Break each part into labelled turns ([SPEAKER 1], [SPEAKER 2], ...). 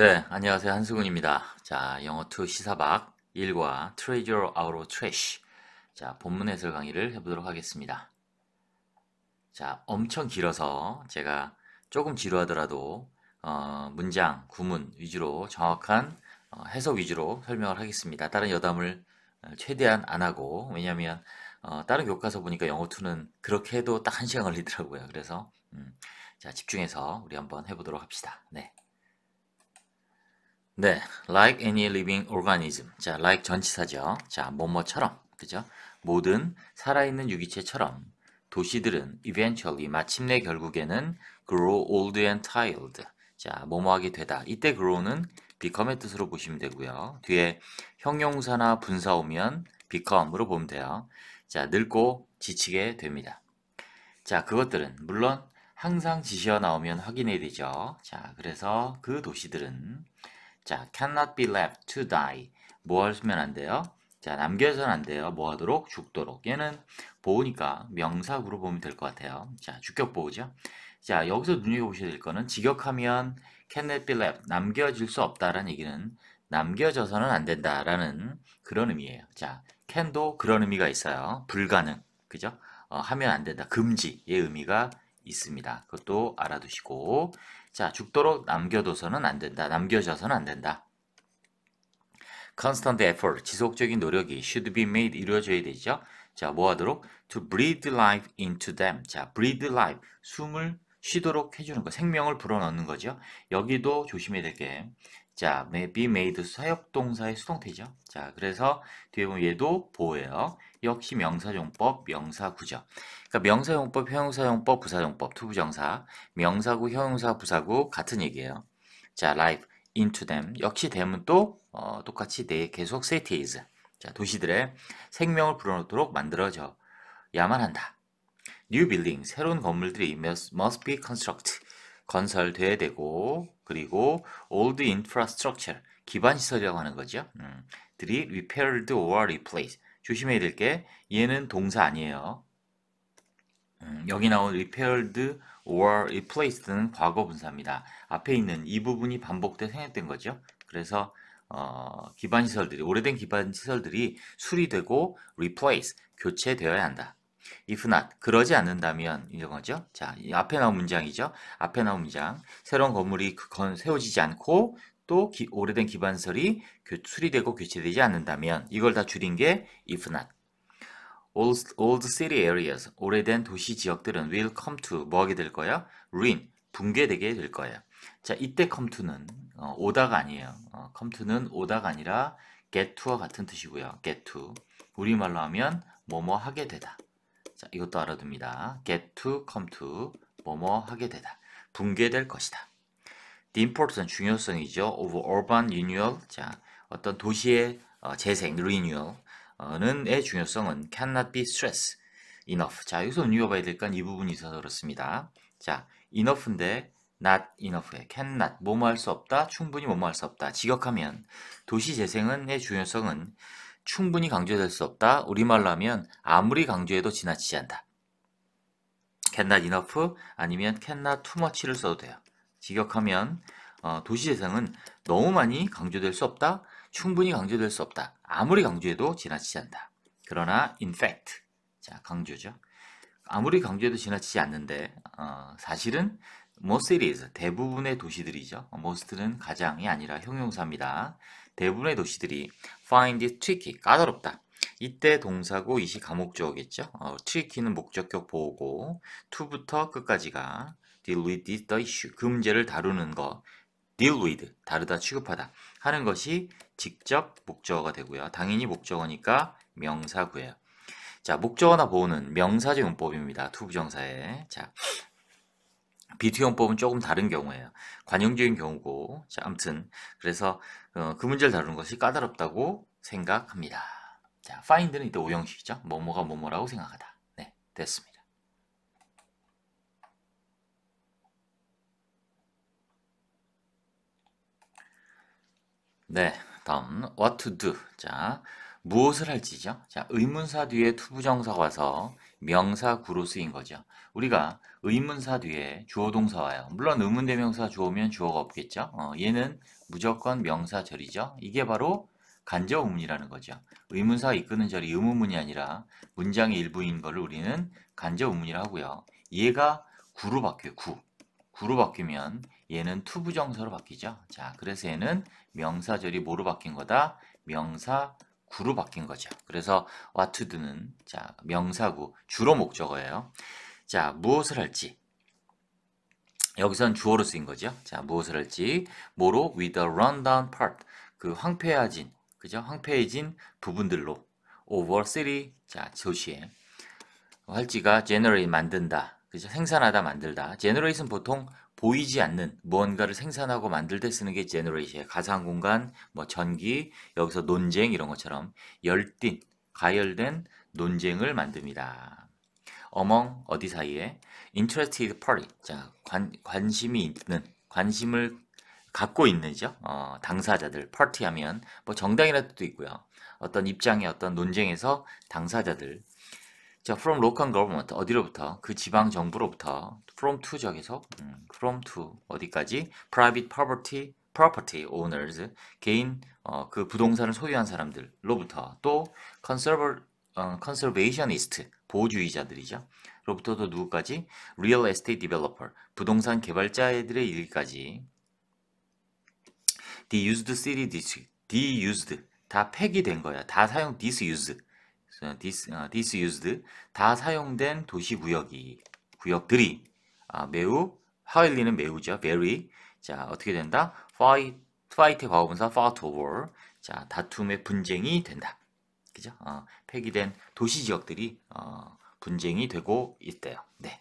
[SPEAKER 1] 네, 안녕하세요. 한수근입니다. 자, 영어 2 시사박 1과 Treasure Out of Trash. 자, 본문 해설 강의를 해보도록 하겠습니다. 자, 엄청 길어서 제가 조금 지루하더라도 어, 문장, 구문 위주로 정확한 어, 해석 위주로 설명을 하겠습니다. 다른 여담을 어, 최대한 안 하고 왜냐하면 어, 다른 교과서 보니까 영어 2는 그렇게 해도 딱 한 시간 걸리더라고요. 그래서 음, 자 집중해서 우리 한번 해보도록 합시다. 네. 네, like any living organism. 자, like 전치사죠. 자, 뭐뭐처럼, 그죠? 모든 살아있는 유기체처럼 도시들은 eventually 마침내 결국에는 grow old and tired. 자, 뭐뭐하게 되다. 이때 grow는 become의 뜻으로 보시면 되고요. 뒤에 형용사나 분사 오면 become으로 보면 돼요. 자, 늙고 지치게 됩니다. 자, 그것들은 물론 항상 지시어 나오면 확인해야 되죠. 자, 그래서 그 도시들은 자, cannot be left to die. 뭐 하시면 안 돼요? 자, 남겨서는 안 돼요. 뭐 하도록? 죽도록. 얘는 보우니까 명사구로 보면 될 것 같아요. 자, 주격 보우죠. 자, 여기서 눈여겨보셔야 될 거는 직역하면 cannot be left, 남겨질 수 없다라는 얘기는 남겨져서는 안 된다라는 그런 의미예요. 자, can도 그런 의미가 있어요. 불가능, 그죠? 어, 하면 안 된다, 금지의 의미가 있습니다. 그것도 알아두시고 자, 죽도록 남겨둬서는 안 된다. 남겨져서는 안 된다. constant effort, 지속적인 노력이 should be made 이루어져야 되죠. 자, 뭐 하도록? to breathe life into them. 자, breathe life, 숨을 쉬도록 해주는 거, 생명을 불어넣는 거죠. 여기도 조심해야 될게 자, may be made 사역동사의 수동태죠. 자, 그래서 뒤에 보면 얘도 보호예요. 역시 명사용법, 명사구죠. 그러니까 명사용법, 형용사용법, 부사용법, 투부정사, 명사구, 형용사, 부사구 같은 얘기예요. 자, life, into them. 역시 them은 또 어, 똑같이 네, 계속 cities. 자, 도시들의 생명을 불어넣도록 만들어져야만 한다. New building, 새로운 건물들이 must, must be constructed. 건설돼야 되고 그리고 old infrastructure 기반 시설이라고 하는 거죠. 음, 들이 repaired or replaced 조심해야 될 게 얘는 동사 아니에요. 음, 여기 나온 repaired or replaced는 과거 분사입니다. 앞에 있는 이 부분이 반복돼 생략된 거죠. 그래서 어, 기반 시설들이 오래된 기반 시설들이 수리되고 replace 교체되어야 한다. if not 그러지 않는다면 이거죠. 런 자, 앞에 나온 문장이죠. 앞에 나온 문장. 새로운 건물이 그 건 세워지지 않고 또 기, 오래된 기반설이 교출이 되고 교체되지 않는다면 이걸 다 줄인 게 if not. Old, old city areas 오래된 도시 지역들은 will come to 뭐 하게 될 거야? ruin 붕괴되게 될 거예요. 자, 이때 come to는 어, 오다가 아니에요. 어, come to는 오다가 아니라 get to와 같은 뜻이고요. get to. 우리말로 하면 뭐뭐 하게 되다. 자, 이것도 알아둡니다. get to, come to, 뭐뭐 하게 되다. 붕괴될 것이다. The importance, 중요성이죠. of urban renewal, 자, 어떤 도시의 어, 재생, renewal의 중요성은 cannot be stressed enough. 자, 여기서 눈여 봐야 될 건 이 부분이 있어서 그렇습니다. 자, enough인데 not e n o u g h cannot, 뭐뭐 할 수 없다, 충분히 뭐 뭐 할 수 없다. 직역하면 도시 재생은의 중요성은 충분히 강조될 수 없다. 우리말로 하면 아무리 강조해도 지나치지 않다. cannot enough 아니면 cannot too much를 써도 돼요. 직역하면 어, 도시재생은 너무 많이 강조될 수 없다. 충분히 강조될 수 없다. 아무리 강조해도 지나치지 않다. 그러나 in fact 자 강조죠. 아무리 강조해도 지나치지 않는데 어, 사실은 most cities 대부분의 도시들이죠. most는 가장이 아니라 형용사입니다. 대부분의 도시들이 find it tricky, 까다롭다. 이때 동사고 이시 감목적어겠죠 어, tricky는 목적격 보호고 to부터 끝까지가 deal with the issue, 그 문제를 다루는 거 deal with, 다르다, 취급하다 하는 것이 직접 목적어가 되고요. 당연히 목적어니까 명사구예요. 자, 목적어나 보호는 명사적 용법입니다. 투부정사에. 자, 비투용법은 조금 다른 경우예요. 관용적인 경우고 자 아무튼 그래서 어, 그 문제를 다루는 것이 까다롭다고 생각합니다. 자 find는 이때 오형식이죠. 뭐뭐가 뭐뭐라고 생각하다. 네 됐습니다. 네, 다음 what to do. 자, 무엇을 할지죠. 자, 의문사 뒤에 투부정사가 와서 명사구로 쓰인 거죠. 우리가 의문사 뒤에 주어동사 와요. 물론 의문대명사 주어면 주어가 없겠죠. 어, 얘는 무조건 명사절이죠. 이게 바로 간접의문이라는 거죠. 의문사 이끄는 절이 의문문이 아니라 문장의 일부인 걸 우리는 간접의문이라 하고요. 얘가 구로 바뀌어요. 구. 구로 바뀌면 얘는 투부정서로 바뀌죠. 자, 그래서 얘는 명사절이 뭐로 바뀐 거다? 명사 구로 바뀐 거죠. 그래서 what to do는 자, 명사구, 주로 목적어예요. 자, 무엇을 할지. 여기선 주어로 쓰인 거죠. 자, 무엇을 할지. 뭐로? with a rundown part. 그 황폐해진, 그죠? 황폐해진 부분들로. over city. 자, 도시에. 할지가 generate 만든다. 그죠? 생산하다, 만들다. generate은 보통 보이지 않는 무언가를 생산하고 만들 때 쓰는 게 제너레이션 가상 공간, 뭐 전기, 여기서 논쟁 이런 것처럼 열띤 가열된 논쟁을 만듭니다. among 어디 사이에 interested party 자 관, 관심이 있는 관심을 갖고 있는지 어, 당사자들 파티 하면 뭐 정당이라도 있고요 어떤 입장의 어떤 논쟁에서 당사자들 자, from local government 어디로부터? 그 지방 정부로부터 from to 저기서 음, from to 어디까지? private property property owners 개인 어, 그 부동산을 소유한 사람들로부터 또 c o n s e r v 어, conservationist 보호주의자들이죠. 로부터 도 누구까지? real estate developer 부동산 개발자들의 일까지 t h e u s e d city district deused 다 폐기된 거야. 다 사용 disused 어, this, 어, disused 다 사용된 도시 구역이 구역들이 아, 매우 하일리는 매우죠. very 자 어떻게 된다? fight fight의 과거분사 fought over 자 다툼의 분쟁이 된다. 그죠? 어, 폐기된 도시 지역들이 어, 분쟁이 되고 있대요. 네.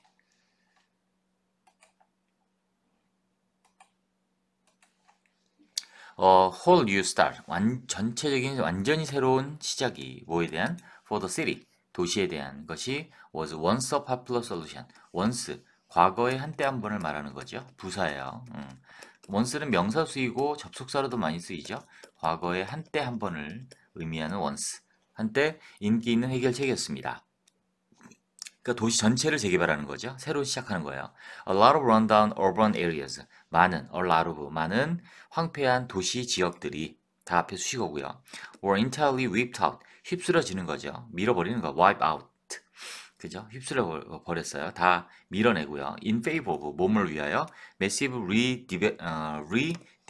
[SPEAKER 1] 어, whole new start 완 전체적인 완전히 새로운 시작이 뭐에 대한 for the city 도시에 대한 것이 was once a popular solution. once 과거에 한때 한 번을 말하는 거죠. 부사예요. 음. once는 명사수이고 접속사로도 많이 쓰이죠. 과거에 한때 한 번을 의미하는 once. 한때 인기 있는 해결책이었습니다. 그러니까 도시 전체를 재개발하는 거죠. 새로 시작하는 거예요. A lot of rundown urban areas. 많은, a lot of, 많은 황폐한 도시 지역들이 다 앞에 수식어고요. were entirely wiped out. 휩쓸어지는 거죠. 밀어버리는 거, wipe out. 그죠? 휩쓸어 버렸어요. 다 밀어내고요. in favor of, 몸을 위하여 massive redeve, 어, l o p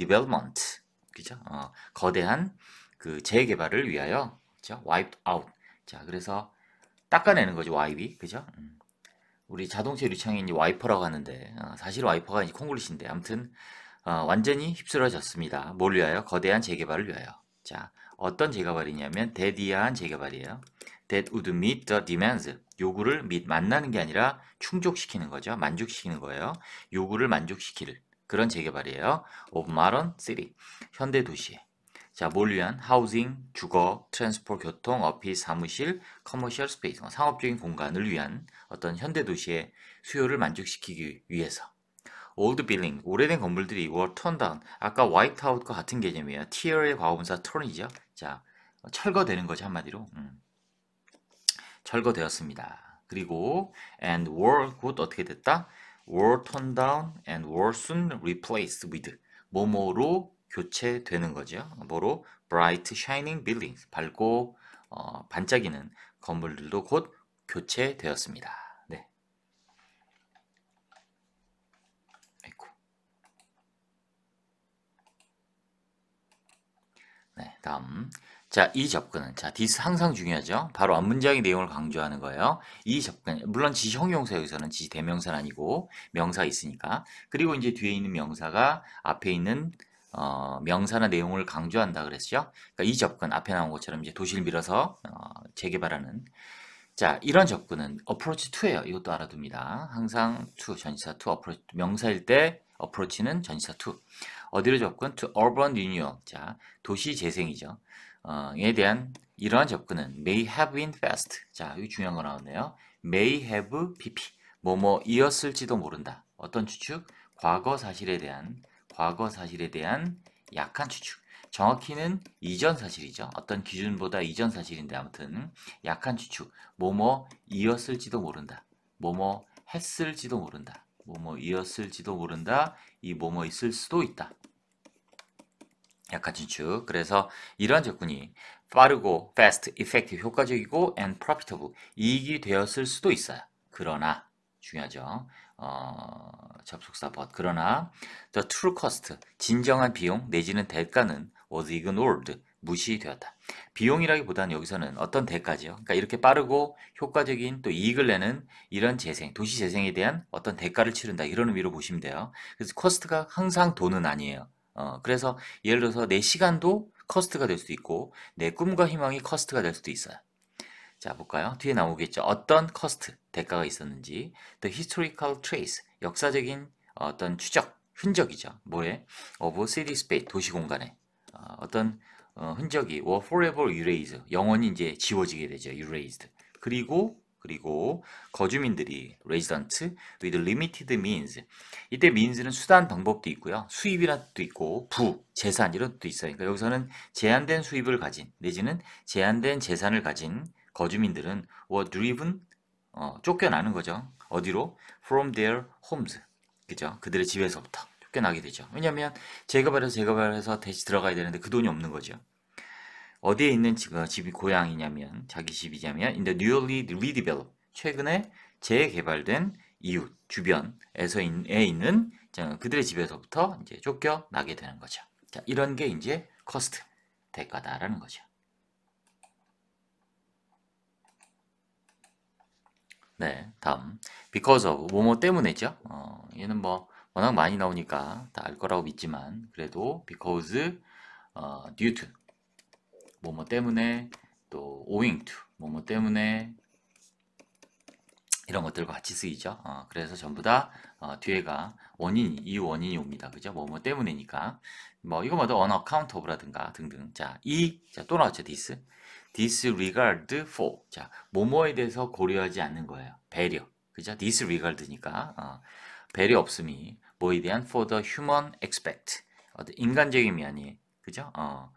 [SPEAKER 1] m e n t 그죠? 어, 거대한 그 재개발을 위하여. 그죠? w i p e out. 자, 그래서 닦아내는 거죠. wipe. 그죠? 음. 우리 자동차 유리창이 이제 와이퍼라고 하는데 어, 사실 와이퍼가 이제 콩글리시인데 아무튼 어, 완전히 휩쓸어졌습니다. 뭘 위하여? 거대한 재개발을 위하여. 자, 어떤 재개발이냐면 대디아한 재개발이에요. That would meet the demands. 요구를 및 만나는 게 아니라 충족시키는 거죠. 만족시키는 거예요. 요구를 만족시킬 그런 재개발이에요. of m a r n City. 현대 도시에. 자, 뭘 위한? 하우징, 주거, 트랜스포, 교통, 어피스, 사무실, 커머셜 스페이스, 상업적인 공간을 위한 어떤 현대 도시의 수요를 만족시키기 위해서 old building, 오래된 건물들이 were torn down. d 아까 wiped out과 같은 개념이에요. tear의 과거분사 torn이죠. 자, 철거되는 거죠 한마디로. 음. 철거되었습니다. 그리고 and were 곧 어떻게 됐다? were torn down and were soon replaced with 뭐뭐로 교체되는 거죠. 뭐로? bright shining buildings 밝고 어, 반짝이는 건물들도 곧 교체되었습니다. 네, 다음. 자, 이 접근은 자, 디스 항상 중요하죠. 바로 앞 문장의 내용을 강조하는 거예요. 이 접근 물론 지시 형용사 여기서는 지시 대명사는 아니고 명사 있으니까. 그리고 이제 뒤에 있는 명사가 앞에 있는 어, 명사나 내용을 강조한다 그랬죠. 그러니까 이 접근 앞에 나온 것처럼 이제 도시를 밀어서 어, 재개발하는 자, 이런 접근은 approach to예요. 이것도 알아둡니다. 항상 to 전치사 to approach 명사일 때 approach는 전치사 to. 어디로 접근? to urban renewal. 자, 도시 재생이죠. 어,에 대한 이러한 접근은 may have been fast. 자, 여기 중요한 거 나왔네요. may have pp. 뭐뭐이었을지도 모른다. 어떤 추측? 과거 사실에 대한 과거 사실에 대한 약한 추측. 정확히는 이전 사실이죠. 어떤 기준보다 이전 사실인데 아무튼 약한 추측. 뭐뭐이었을지도 모른다. 뭐뭐 뭐 했을지도 모른다. 뭐뭐 뭐 이었을지도 모른다. 이 뭐뭐 뭐 있을 수도 있다. 약화 진출. 그래서 이러한 접근이 빠르고 fast, effective, 효과적이고 and profitable 이익이 되었을 수도 있어요. 그러나 중요하죠. 어, 접속사 but 그러나 the true cost 진정한 비용 내지는 대가는 was ignored 무시되었다. 비용이라기보다는 여기서는 어떤 대가죠. 그러니까 이렇게 빠르고 효과적인 또 이익을 내는 이런 재생, 도시 재생에 대한 어떤 대가를 치른다. 이런 의미로 보시면 돼요. 그래서 코스트가 항상 돈은 아니에요. 어, 그래서 예를 들어서 내 시간도 커스트가 될 수도 있고 내 꿈과 희망이 커스트가 될 수도 있어요. 자 볼까요? 뒤에 나오겠죠. 어떤 커스트, 대가가 있었는지 The historical trace, 역사적인 어, 어떤 추적, 흔적이죠. 뭐에? Of city space, 도시 공간에 어, 어떤 어, 흔적이 were forever erased, 영원히 이제 지워지게 되죠. erased. 그리고 그리고 거주민들이 레지던트 with limited means 이때 means는 수단 방법도 있고요 수입이라도 있고 부 재산 이런 뜻도 있어요 그러니까 여기서는 제한된 수입을 가진 내지는 제한된 재산을 가진 거주민들은 were driven 어, 쫓겨나는 거죠 어디로 from their homes 그죠 그들의 집에서부터 쫓겨나게 되죠 왜냐하면 재개발해서 재개발해서 다시 들어가야 되는데 그 돈이 없는 거죠 어디에 있는 어, 집이 고향이냐면 자기 집이냐면 in the newly redeveloped 최근에 재개발된 이웃 주변에서 인, 에 있는 그들의 집에서부터 이제 쫓겨나게 되는 거죠. 자, 이런 게 이제 커스트 대가다라는 거죠. 네, 다음 because of 뭐 뭐 때문에죠. 어, 얘는 뭐 워낙 많이 나오니까 다 알 거라고 믿지만 그래도 because 어, due to 뭐뭐 때문에 또 owing to 뭐뭐 때문에 이런 것들과 같이 쓰이죠. 어, 그래서 전부 다 어, 뒤에가 원인, 이이 원인이 옵니다. 그죠? 뭐뭐 때문이니까. 뭐 이거 뭐도 언어 카운터 u 라든가 등등. 자, 이, 자, 또 나왔죠. this. disregard for. 자, 뭐뭐에 대해서 고려하지 않는 거예요. 배려. 그죠? disregard니까. 어, 배려 없음이 뭐에 대한 for the human expect. 어떤 인간적인면이 그죠? 어,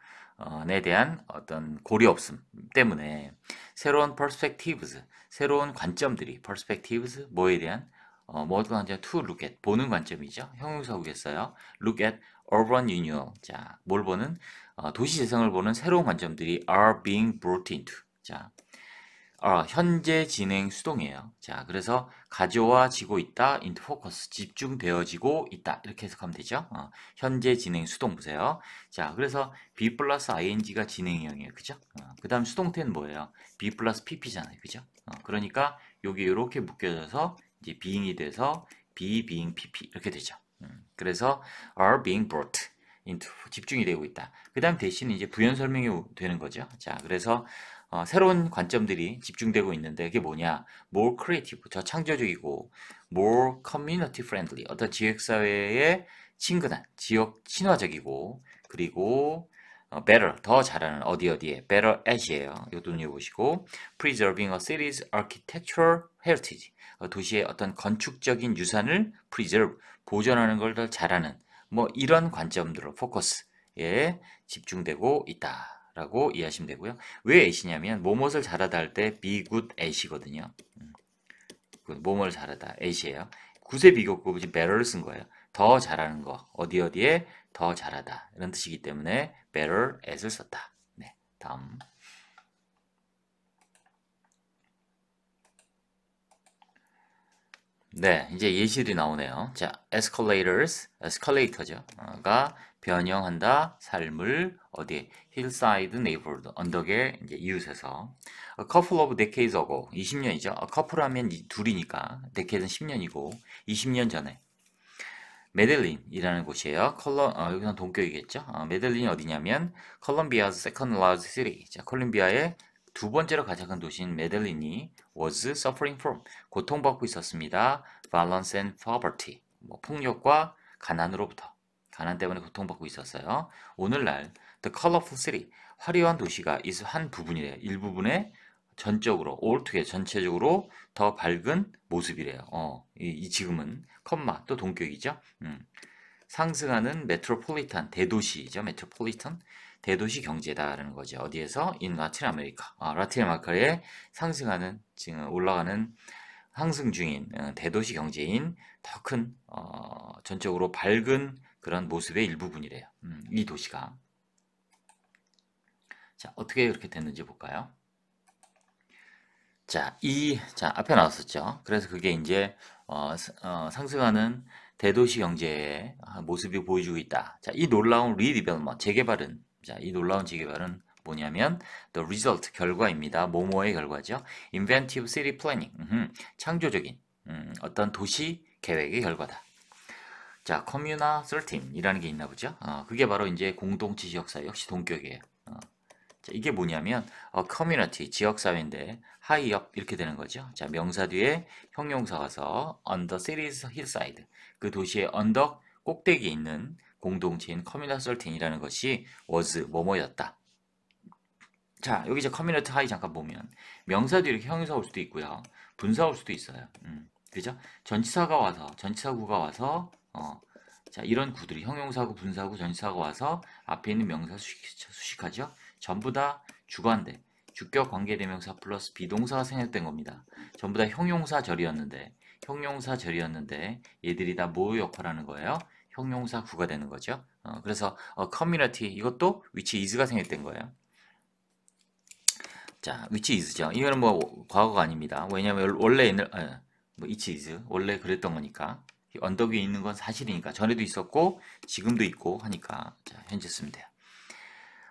[SPEAKER 1] 에 대한 어떤 고려 없음 때문에 새로운 perspectives, 새로운 관점들이 perspectives 뭐에 대한 어, 뭐든 관점 to look at 보는 관점이죠. 형용사 보겠어요. look at urban renewal. 자, 뭘 보는 어, 도시 재생을 보는 새로운 관점들이 are being brought into. 자, 아, 현재 진행 수동이에요. 자, 그래서 가져와지고 있다, 인트 포커스, 집중되어지고 있다. 이렇게 해석하면 되죠. 어, 현재 진행 수동 보세요. 자, 그래서 B 플러스 ing가 진행형이에요. 그죠? 어, 그 다음 수동태는 뭐예요? B 플러스 pp잖아요. 그죠? 어, 그러니까 여기 이렇게 묶여져서 이제 being이 돼서 b being, pp 이렇게 되죠. 음, 그래서 are being brought. 집중이 되고 있다. 그 다음 대신 이제 부연 설명이 되는 거죠. 자, 그래서 어, 새로운 관점들이 집중되고 있는데 그게 뭐냐? more creative, 저창조적이고 more community friendly, 어떤 지역사회에 친근한, 지역 친화적이고 그리고 어, better, 더 잘하는 어디 어디에 better at이에요. 이것도 눈여보시고 preserving a city's architectural heritage, 어, 도시의 어떤 건축적인 유산을 preserve, 보존하는 걸 더 잘하는 뭐 이런 관점들로 포커스에 집중되고 있다. 라고 이해하시면 되고요. 왜 애시냐면 뭐뭇을 잘하다 할때 be good 애시거든요. 뭐뭇을 음. 잘하다 애시예요. 구세 비교급이 better를 쓴 거예요. 더 잘하는 거 어디 어디에 더 잘하다 이런 뜻이기 때문에 better as을 썼다. 네, 다음 네, 이제 예시들이 나오네요. 자, escalators, escalator죠.가 어, 변형한다 삶을 어디에 hillside neighborhood 언덕의 이제 이웃에서 a couple of decades ago 20년이죠. a couple 하면 둘이니까 decade는 10년이고 20년 전에 메들린이라는 곳이에요. 컬러 어, 여기는 동격이겠죠 어, 메들린이 어디냐면 콜롬비아의 세컨 라지 시리. 자, 콜롬비아의 두 번째로 가장 큰 도시인 메들린이 was suffering from 고통받고 있었습니다. violence and poverty 뭐 폭력과 가난으로부터 가난 때문에 고통받고 있었어요. 오늘날 The colorful city, 화려한 도시가 is 한 부분이래요. 일부분의 전적으로, all to의 전체적으로 더 밝은 모습이래요. 어, 이, 이 지금은 컴마 또 동격이죠. 음. 상승하는 메트로폴리탄 대도시죠. 메트로폴리탄 대도시 경제다라는 거죠. 어디에서 인 라틴 아메리카, 아, 라틴 아메리카에 상승하는 지금 올라가는 상승 중인 어, 대도시 경제인 더큰 어, 전적으로 밝은 그런 모습의 일부분이래요. 음, 이 도시가. 자, 어떻게 이렇게 됐는지 볼까요? 자, 이, 자, 앞에 나왔었죠. 그래서 그게 이제, 어, 어, 상승하는 대도시 경제의 모습이 보여주고 있다. 자, 이 놀라운 리디벨먼, 재개발은, 자, 이 놀라운 재개발은 뭐냐면, the result, 결과입니다. 모모의 결과죠. inventive city planning, 음 창조적인, 음, 어떤 도시 계획의 결과다. 자, 커뮤나 13이라는 게 있나 보죠. 어, 그게 바로 이제 공동체 지역사 역시 동격이에요. 자, 이게 뭐냐면 어, 커뮤니티 지역사회인데 하이업 이렇게 되는 거죠. 자 명사 뒤에 형용사 가서 언더 t 리 e c i t y 그 도시의 언덕 꼭대기에 있는 공동체인 커뮤니티설팅이라는 것이 was 뭐뭐였다. 자 여기 이제 커뮤니티 하이 잠깐 보면 명사 뒤에 형용사 올 수도 있고요. 분사 올 수도 있어요. 음, 그죠? 전치사가 와서 전치사구가 와서 어, 자 이런 구들이 형용사구, 분사구, 전치사가 와서 앞에 있는 명사 수식, 수식하죠. 전부 다 주관대 주격 관계대명사 플러스 비동사가 생략된 겁니다. 전부 다 형용사 절이었는데 형용사 절이었는데 얘들이 다모뭐 역할하는 거예요? 형용사 구가 되는 거죠. 어, 그래서 어, 커뮤니티 이것도 위치 이즈가 생략된 거예요. 자, 위치 이즈죠. 이거는 뭐 과거가 아닙니다. 왜냐하면 원래 옛날 아, 어, 뭐 위치 이즈 원래 그랬던 거니까 언덕 위에 있는 건 사실이니까 전에도 있었고 지금도 있고 하니까 자, 현재 쓰면 돼요.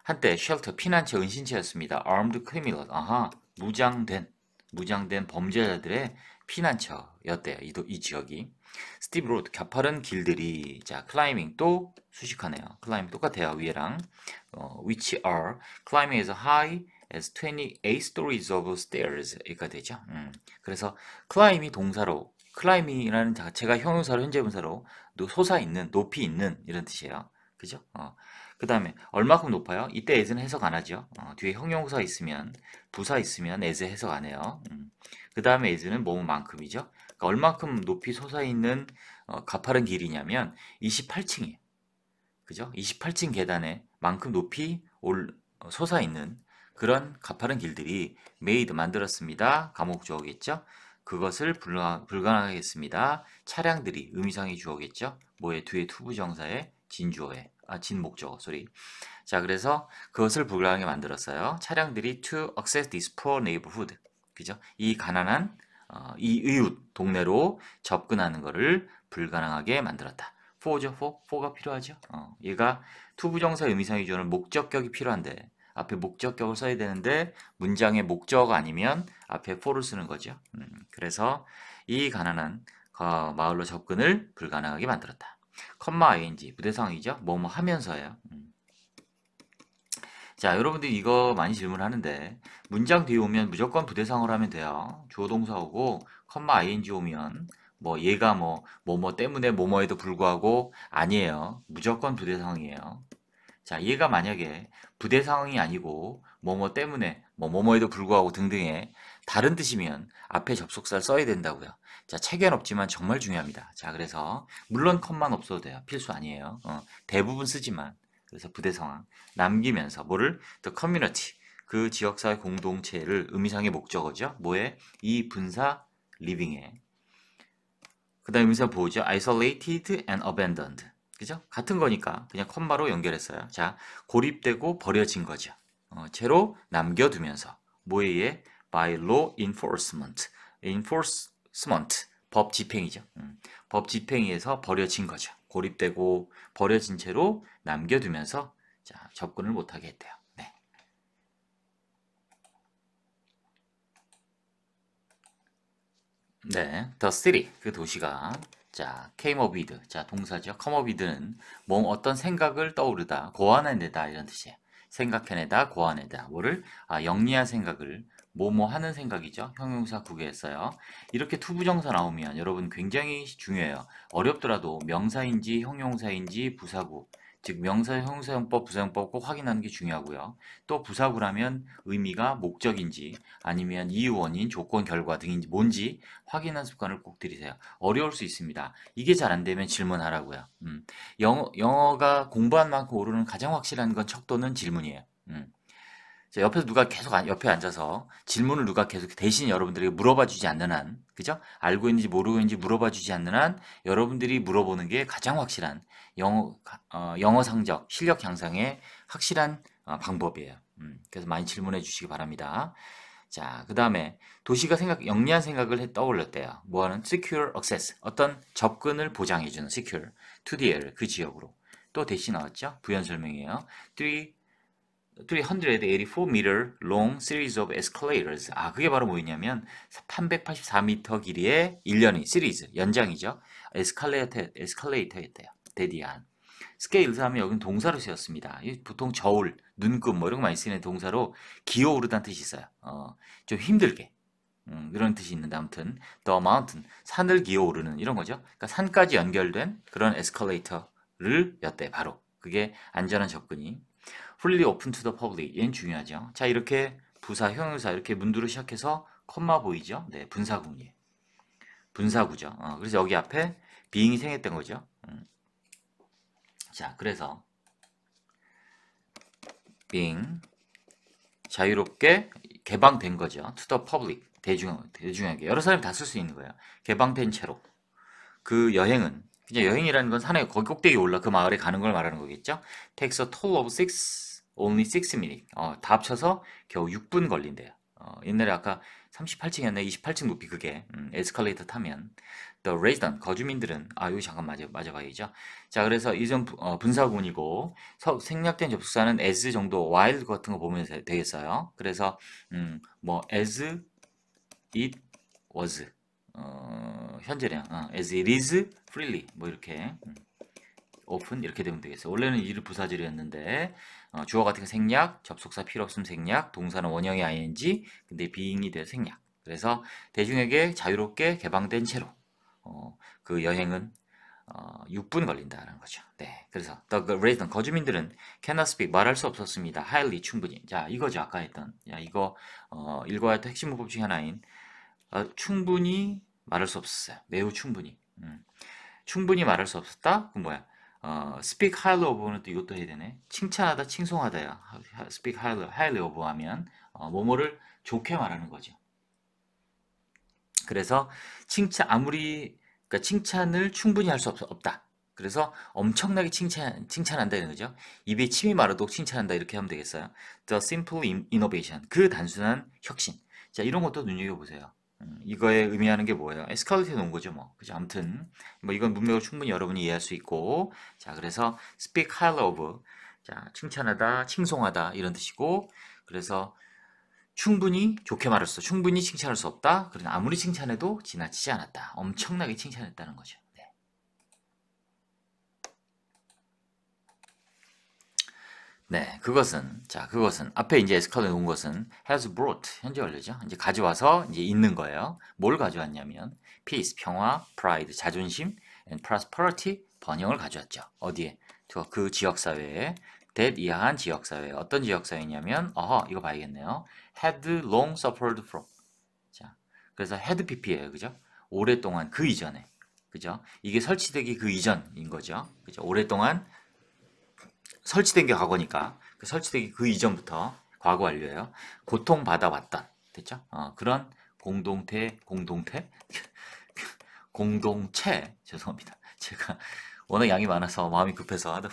[SPEAKER 1] 한때 쉘터 피난처 은신처였습니다. Armed criminal 아하 무장된 무장된 범죄자들의 피난처였대요. 이, 이 지역이 스티브 로드 가파른 길들이 자 클라이밍 또 수식하네요. 클라이밍 똑같아요 위에랑 어, which are climbing as high as 28 stories of stairs 이렇 되죠. 음. 그래서 c l i m 이 동사로 c l i m 이라는 자체가 형용사로 현재 분사로 소사 있는 높이 있는 이런 뜻이에요. 그죠? 어, 그 다음에 얼마큼 높아요? 이때 as는 해석 안 하죠. 어, 뒤에 형용사 있으면 부사 있으면 as 해석 안 해요. 음. 그 다음에 as는 뭐만큼이죠. 그러니까 얼마큼 높이 솟아있는 어, 가파른 길이냐면 28층이에요. 그죠? 28층 계단에 만큼 높이 올, 어, 솟아있는 그런 가파른 길들이 메이드 만들었습니다. 감옥 주어겠죠? 그것을 불가, 불가능하겠습니다. 차량들이 의미상의 주어겠죠? 뭐에 뒤에 투부정사에 진주어에 아, 진목적 소리. 자, 그래서 그것을 불가하게 만들었어요. 차량들이 to access this poor neighborhood. 그죠? 이 가난한 어, 이 이웃 동네로 접근하는 것을 불가능하게 만들었다. for죠, for, for가 필요하죠. 어, 얘가 to 부정사 의미상 위주는 목적격이 필요한데 앞에 목적격을 써야 되는데 문장의 목적 아니면 앞에 for를 쓰는 거죠. 음, 그래서 이 가난한 어, 마을로 접근을 불가능하게 만들었다. 컴마 ing 부대상이죠. 뭐뭐 하면서요. 음. 자 여러분들이 거 많이 질문하는데 문장 뒤에 오면 무조건 부대상으로 하면 돼요. 주어 동사 오고 컴마 ing 오면 뭐 얘가 뭐 뭐뭐 뭐 때문에 뭐뭐에도 불구하고 아니에요. 무조건 부대상이에요. 자 얘가 만약에 부대상이 아니고 뭐뭐 뭐 때문에 뭐 뭐뭐에도 불구하고 등등의 다른 뜻이면 앞에 접속사를 써야 된다고요. 자, 책엔 없지만 정말 중요합니다. 자, 그래서 물론 컷만 없어도 돼요. 필수 아니에요. 어, 대부분 쓰지만 그래서 부대 상황 남기면서 뭐를 the community 그 지역사회 공동체를 의미상의 목적어죠. 뭐에 이 분사 living에 그다음 의미상 보호죠. isolated and abandoned 그죠? 같은 거니까 그냥 컴마로 연결했어요. 자, 고립되고 버려진 거죠. 어, 채로 남겨두면서 뭐에 의해 by law enforcement enforce 스먼트 법 집행이죠. 음, 법집행에서 버려진 거죠. 고립되고 버려진 채로 남겨두면서 자, 접근을 못하게 했대요. 네. 네, the city 그 도시가 자, came up with 자 동사죠. come up with는 뭐 어떤 생각을 떠오르다, 고안해내다 이런 뜻이에요. 생각해내다, 고안해내다 뭐를 아, 영리한 생각을 뭐뭐 하는 생각이죠. 형용사 구개했어요. 이렇게 투부정사 나오면 여러분 굉장히 중요해요. 어렵더라도 명사인지 형용사인지 부사구 즉 명사, 형용사형법 부사용법 꼭 확인하는 게 중요하고요. 또 부사구라면 의미가 목적인지 아니면 이유, 원인, 조건, 결과 등인지 뭔지 확인하는 습관을 꼭 들이세요. 어려울 수 있습니다. 이게 잘 안 되면 질문하라고요. 음. 영어, 영어가 공부한 만큼 오르는 가장 확실한 건 척도는 질문이에요. 음. 옆에서 누가 계속 옆에 앉아서 질문을 누가 계속 대신 여러분들에게 물어봐 주지 않는 한, 그죠? 알고 있는지 모르고 있는지 물어봐 주지 않는 한 여러분들이 물어보는 게 가장 확실한 영어, 어, 영어 성적, 실력 향상의 확실한 어, 방법이에요. 음, 그래서 많이 질문해 주시기 바랍니다. 자, 그 다음에 도시가 생각, 영리한 생각을 해, 떠올렸대요. 뭐하는? secure access. 어떤 접근을 보장해주는 secure to the a r 그 지역으로. 또 대신 나왔죠? 부연 설명이에요. three 384m long series of escalators. 아, 그게 바로 뭐였냐면 384m 길이의 일련의 시리즈, 연장이죠. 에스컬레이터, 에스컬레이터였대요. 대디안. 스케일로 하 여기는 동사로 쓰였습니다. 보통 저울, 눈금 뭐 이런 거 많이 쓰는 동사로 기어오르다는 뜻이 있어요. 어, 좀 힘들게. 음, 이런 뜻이 있는데 아무튼 the m 산을 기어오르는 이런 거죠. 그러니까 산까지 연결된 그런 에스컬레이터를 였대 바로. 그게 안전한 접근이 풀리 오픈 투더 퍼블릭 얘는 중요하죠. 자 이렇게 부사, 형용사 이렇게 문두로 시작해서 컴마 보이죠? 네, 분사구니 분사구죠. 어, 그래서 여기 앞에 비잉이 생겼던 거죠. 음. 자, 그래서 being 자유롭게 개방된 거죠. to the public 대중 대중에게 여러 사람이 다 쓸 수 있는 거예요. 개방된 채로 그 여행은 그냥 여행이라는 건 산에 거기 꼭대기 올라 그 마을에 가는 걸 말하는 거겠죠. takes a toll of six only 6 minutes. 어, 다 합쳐서 겨우 6분 걸린대요. 어, 옛날에 아까 38층이었나 28층 높이 그게 음, 에스컬레이터 타면 the resident 거주민들은 아 여기 잠깐 맞아 맞아봐야죠. 자 그래서 이전 어, 분사구이고 서, 생략된 접속사는 as 정도 while 같은 거 보면 되겠어요. 그래서 음, 뭐 as it was 어, 현재량 어, as it is freely 뭐 이렇게 음, open 이렇게 되면 되겠어요. 원래는 이를 부사절이었는데 어, 주어 같은 거 생략, 접속사 필요 없음 생략, 동사는 원형의 ing, 근데 being이 될 생략. 그래서 대중에게 자유롭게 개방된 채로 어, 그 여행은 어, 6분 걸린다는 거죠. 네, 그래서 그 the resident 거주민들은 cannot speak 말할 수 없었습니다. highly 충분히 자 이거죠 아까 했던 야 이거 어, 읽어야 할 핵심 문법 중 하나인 어, 충분히 말할 수 없었어요. 매우 충분히 음. 충분히 말할 수 없었다. 그 뭐야? 어, speak highly of는 또 이것도 해야 되네. 칭찬하다, 칭송하다야. speak highly, highly of 하면 어, 뭐뭐를 좋게 말하는 거죠. 그래서 칭찬 아무리 그러니까 칭찬을 충분히 할 수 없다. 그래서 엄청나게 칭찬 칭찬한다 이런 거죠. 입에 침이 마르도록 칭찬한다 이렇게 하면 되겠어요. The simple innovation 그 단순한 혁신. 자 이런 것도 눈여겨 보세요. 이거에 의미하는 게 뭐예요? 에스컬레이터 놓은 거죠, 뭐. 그죠? 아무튼 뭐 이건 문맥을 충분히 여러분이 이해할 수 있고, 자 그래서 speak high of, 자 칭찬하다, 칭송하다 이런 뜻이고, 그래서 충분히 좋게 말했어. 충분히 칭찬할 수 없다. 그러나 아무리 칭찬해도 지나치지 않았다. 엄청나게 칭찬했다는 거죠. 네, 그것은 자, 그것은 앞에 이제 에스컬로 레놓온 것은 has brought 현재 완료죠. 이제 가져와서 이제 있는 거예요. 뭘 가져왔냐면 peace 평화, pride 자존심, and prosperity 번영을 가져왔죠. 어디에? 그 지역 사회에 that 이하한 지역 사회. 어떤 지역 사회냐면 어허 이거 봐야겠네요. had long suffered from. 자, 그래서 had pp예요, 그죠? 오랫동안 그 이전에, 그죠? 이게 설치되기 그 이전인 거죠. 그죠? 오랫동안 설치된 게 과거니까 그 설치되기 그 이전부터 과거 완료예요. 고통 받아왔던 됐죠? 어, 그런 공동태 공동태 공동체 죄송합니다. 제가 워낙 양이 많아서 마음이 급해서 하다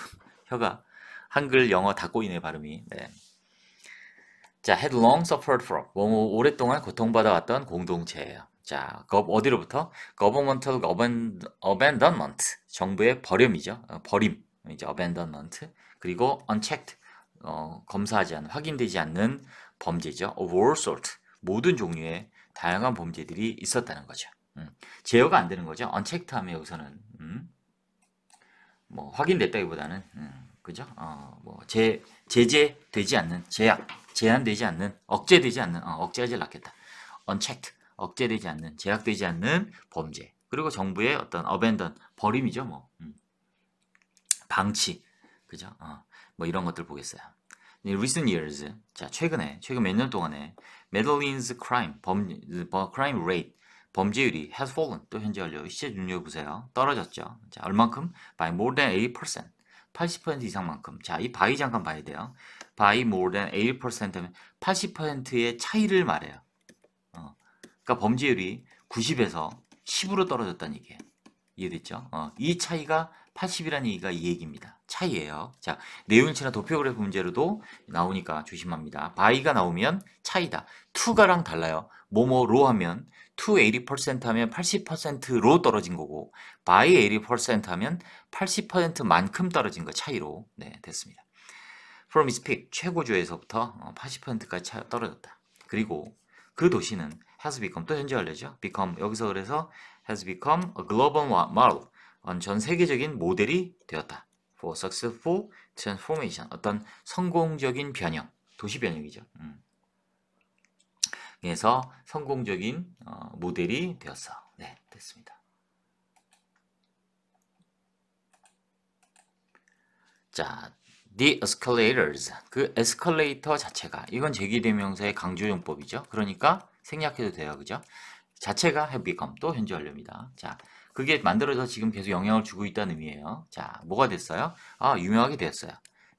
[SPEAKER 1] 혀가 한글 영어 다 꼬이네 발음이. 네. 자, had long suffered from 너무 뭐, 뭐, 오랫동안 고통받아왔던 공동체예요. 자, 어디로부터? governmental abandonment 정부의 버림이죠. 어, 버림 이제 abandonment 그리고 unchecked 어, 검사하지 않은 확인되지 않는 범죄죠. of all sort 모든 종류의 다양한 범죄들이 있었다는 거죠. 음. 제어가 안 되는 거죠. unchecked 하면 여기서는 음. 뭐 확인됐다기보다는 음. 그죠? 어, 뭐 제, 제재되지 않는 제약 제한되지 않는 억제되지 않는 어, 억제가 제일 낫겠다. unchecked 억제되지 않는 제약되지 않는 범죄 그리고 정부의 어떤 어벤던 버림이죠 뭐 음. 방치 그죠? 어, 뭐 이런 것들 보겠어요. recent years, 자 최근에 최근 몇 년 동안에 m a d e l i n s crime 범 뭐 crime rate 범죄율이 has fallen 또 현재 연료 시제 중요 보세요 떨어졌죠. 자 얼만큼 by more than 80% 80% 이상만큼 자이 by 잠깐 봐야 돼요. by more than 80%면 80%의 차이를 말해요. 어, 그러니까 범죄율이 90에서 10으로 떨어졌다는 얘기예요. 이해됐죠? 어, 이 차이가 80이라는 얘기가 이 얘기입니다. 차이예요. 자, 내용치나 도표그래프 문제로도 나오니까 조심합니다. 바이가 나오면 차이다. 투가랑 달라요. 뭐뭐로 하면 to 80% 하면 80%로 떨어진 거고 by 80% 하면 80%만큼 떨어진 거 차이로 네, 됐습니다. From its peak 최고조에서부터 80%까지 어, 떨어졌다. 그리고 그 도시는 has become 또 현재 완료죠. become 여기서 그래서 has become a global m o d l 전 세계적인 모델이 되었다. For successful transformation. 어떤 성공적인 변형, 도시 변형이죠. 음. 그래서 성공적인 어, 모델이 되었어. 네, 됐습니다. 자, the escalators. 그 에스컬레이터 자체가 이건 제기대명사의 강조용법이죠. 그러니까 생략해도 돼요. 그죠? 자체가 have become 또 현재 완료입니다. 자, 그게 만들어져 지금 계속 영향을 주고 있다는 의미예요. 자, 뭐가 됐어요? 아, 유명하게 됐어요.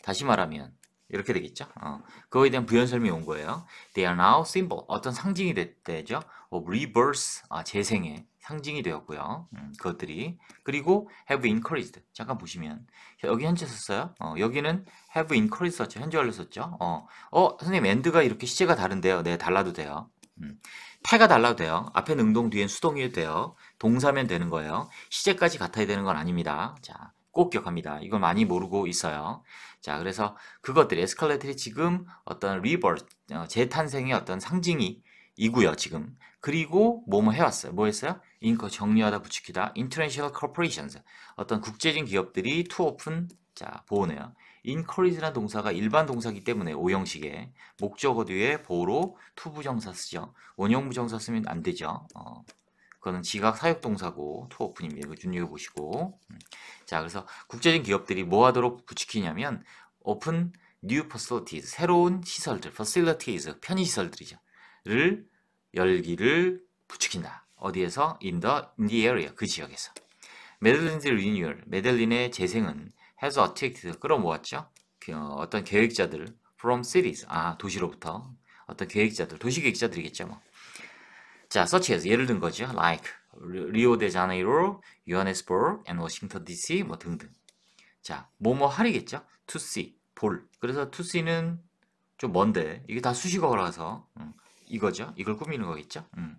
[SPEAKER 1] 다시 말하면 이렇게 되겠죠. 어, 그거에 대한 부연 설명이 온 거예요. They are now symbol. 어떤 상징이 됐죠 of rebirth. 아, 재생의 상징이 되었고요. 음, 그것들이. 그리고 have i n c o u r a g e d 잠깐 보시면 여기 현재 썼어요. 어, 여기는 have i n c o u r a g e d 썼죠. 현재 완료 썼죠. 어, 어, 선생님 end가 이렇게 시제가 다른데요. 네, 달라도 돼요. 음. 태가 달라도 돼요. 앞에 능동, 뒤엔 수동이어 돼요. 동사면 되는 거예요. 시제까지 같아야 되는 건 아닙니다. 자, 꼭 기억합니다. 이걸 많이 모르고 있어요. 자, 그래서 그것들이 에스컬레이터이 지금 어떤 리버, 어, 재탄생의 어떤 상징이 이고요 지금 그리고 뭐뭐 해왔어요 뭐 했어요? 인커 정리하다 붙이기다 international corporations 어떤 국제적인 기업들이 투 오픈 자 보호네요 i n c r a s e 란 동사가 일반 동사기 때문에 5형식에 목적어 뒤에 보로 투부정사 쓰죠. 원형부정사 쓰면 안 되죠. 어, 그거는 지각 사역 동사고 투어픈입니다 이거 준비해 보시고 음, 자 그래서 국제적인 기업들이 뭐 하도록 부추기냐면 open new facilities 새로운 시설들 facilities 편의 시설들이죠. 를 열기를 부추긴다. 어디에서? in the, in the area 그 지역에서 메들린즈 리뉴얼 메들린의 재생은 해서 그, 어 a t 끌어모았죠. 어, 떤계획자들 from cities 아 도시로부터 어떤 계획자들 도시 계획자들이겠죠 뭐. 자, 서치해서 예를 든 거죠. like 리오데자네이로, 유아네스버그, and 워싱턴 DC 뭐 등등. 자, 뭐뭐 하리겠죠? to see 볼. 그래서 to see는 좀 먼데 이게 다 수식어라서 음, 이거죠. 이걸 꾸미는 거겠죠. 음.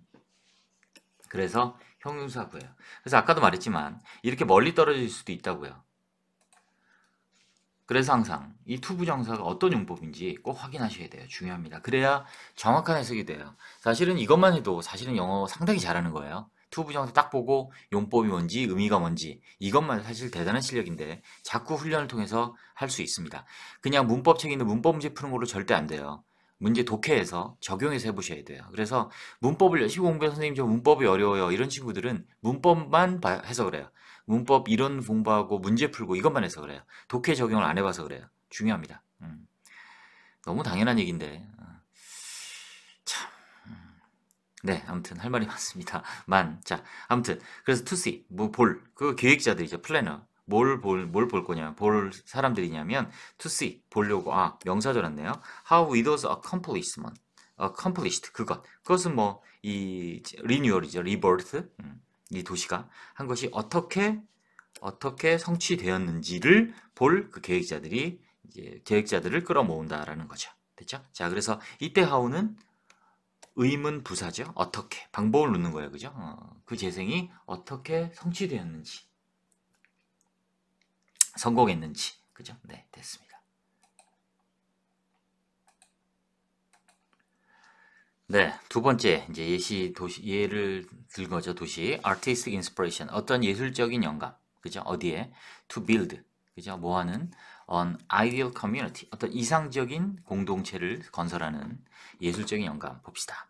[SPEAKER 1] 그래서 형용사고요. 그래서 아까도 말했지만 이렇게 멀리 떨어질 수도 있다고요. 그래서 항상 이 투부정사가 어떤 용법인지 꼭 확인하셔야 돼요. 중요합니다. 그래야 정확한 해석이 돼요. 사실은 이것만 해도 사실은 영어 상당히 잘하는 거예요. 투부정사 딱 보고 용법이 뭔지 의미가 뭔지 이것만 사실 대단한 실력인데 자꾸 훈련을 통해서 할 수 있습니다. 그냥 문법책 있는 문법 문제 푸는 걸로 절대 안 돼요. 문제 독해해서 적용해서 해보셔야 돼요. 그래서 문법을 열심히 공부해 선생님 저 문법이 어려워요. 이런 친구들은 문법만 해서 그래요. 문법 이론 공부하고 문제 풀고 이것만 해서 그래요. 독해 적용을 안 해봐서 그래요. 중요합니다. 음. 너무 당연한 얘기인데 어. 참. 음. 네, 아무튼 할 말이 많습니다. 만. 자, 아무튼 그래서 투시 뭐 볼. 그 계획자들이죠. 플래너. 뭘 볼, 뭘 볼 거냐, 면볼 사람들이냐면, 투시 s 보려고, 아, 명사 절왔네요 How it was accomplished, accomplished, 그것. 그것은 뭐, 이, 리뉴얼이죠, 리버 b 음. 이 도시가 한 것이 어떻게 어떻게 성취되었는지를 볼 그 계획자들이 이제 계획자들을 끌어모은다라는 거죠. 됐죠? 자, 그래서 이때 하우는 의문 부사죠. 어떻게 방법을 놓는 거예요, 그죠? 어, 그 재생이 어떻게 성취되었는지 성공했는지, 그죠? 네, 됐습니다. 네, 두 번째 이제 예시 도시 예를 들 거죠. 도시 artist inspiration 어떤 예술적인 영감. 그죠? 어디에 to build. 그죠? 뭐 하는 on ideal community 어떤 이상적인 공동체를 건설하는 예술적인 영감 봅시다.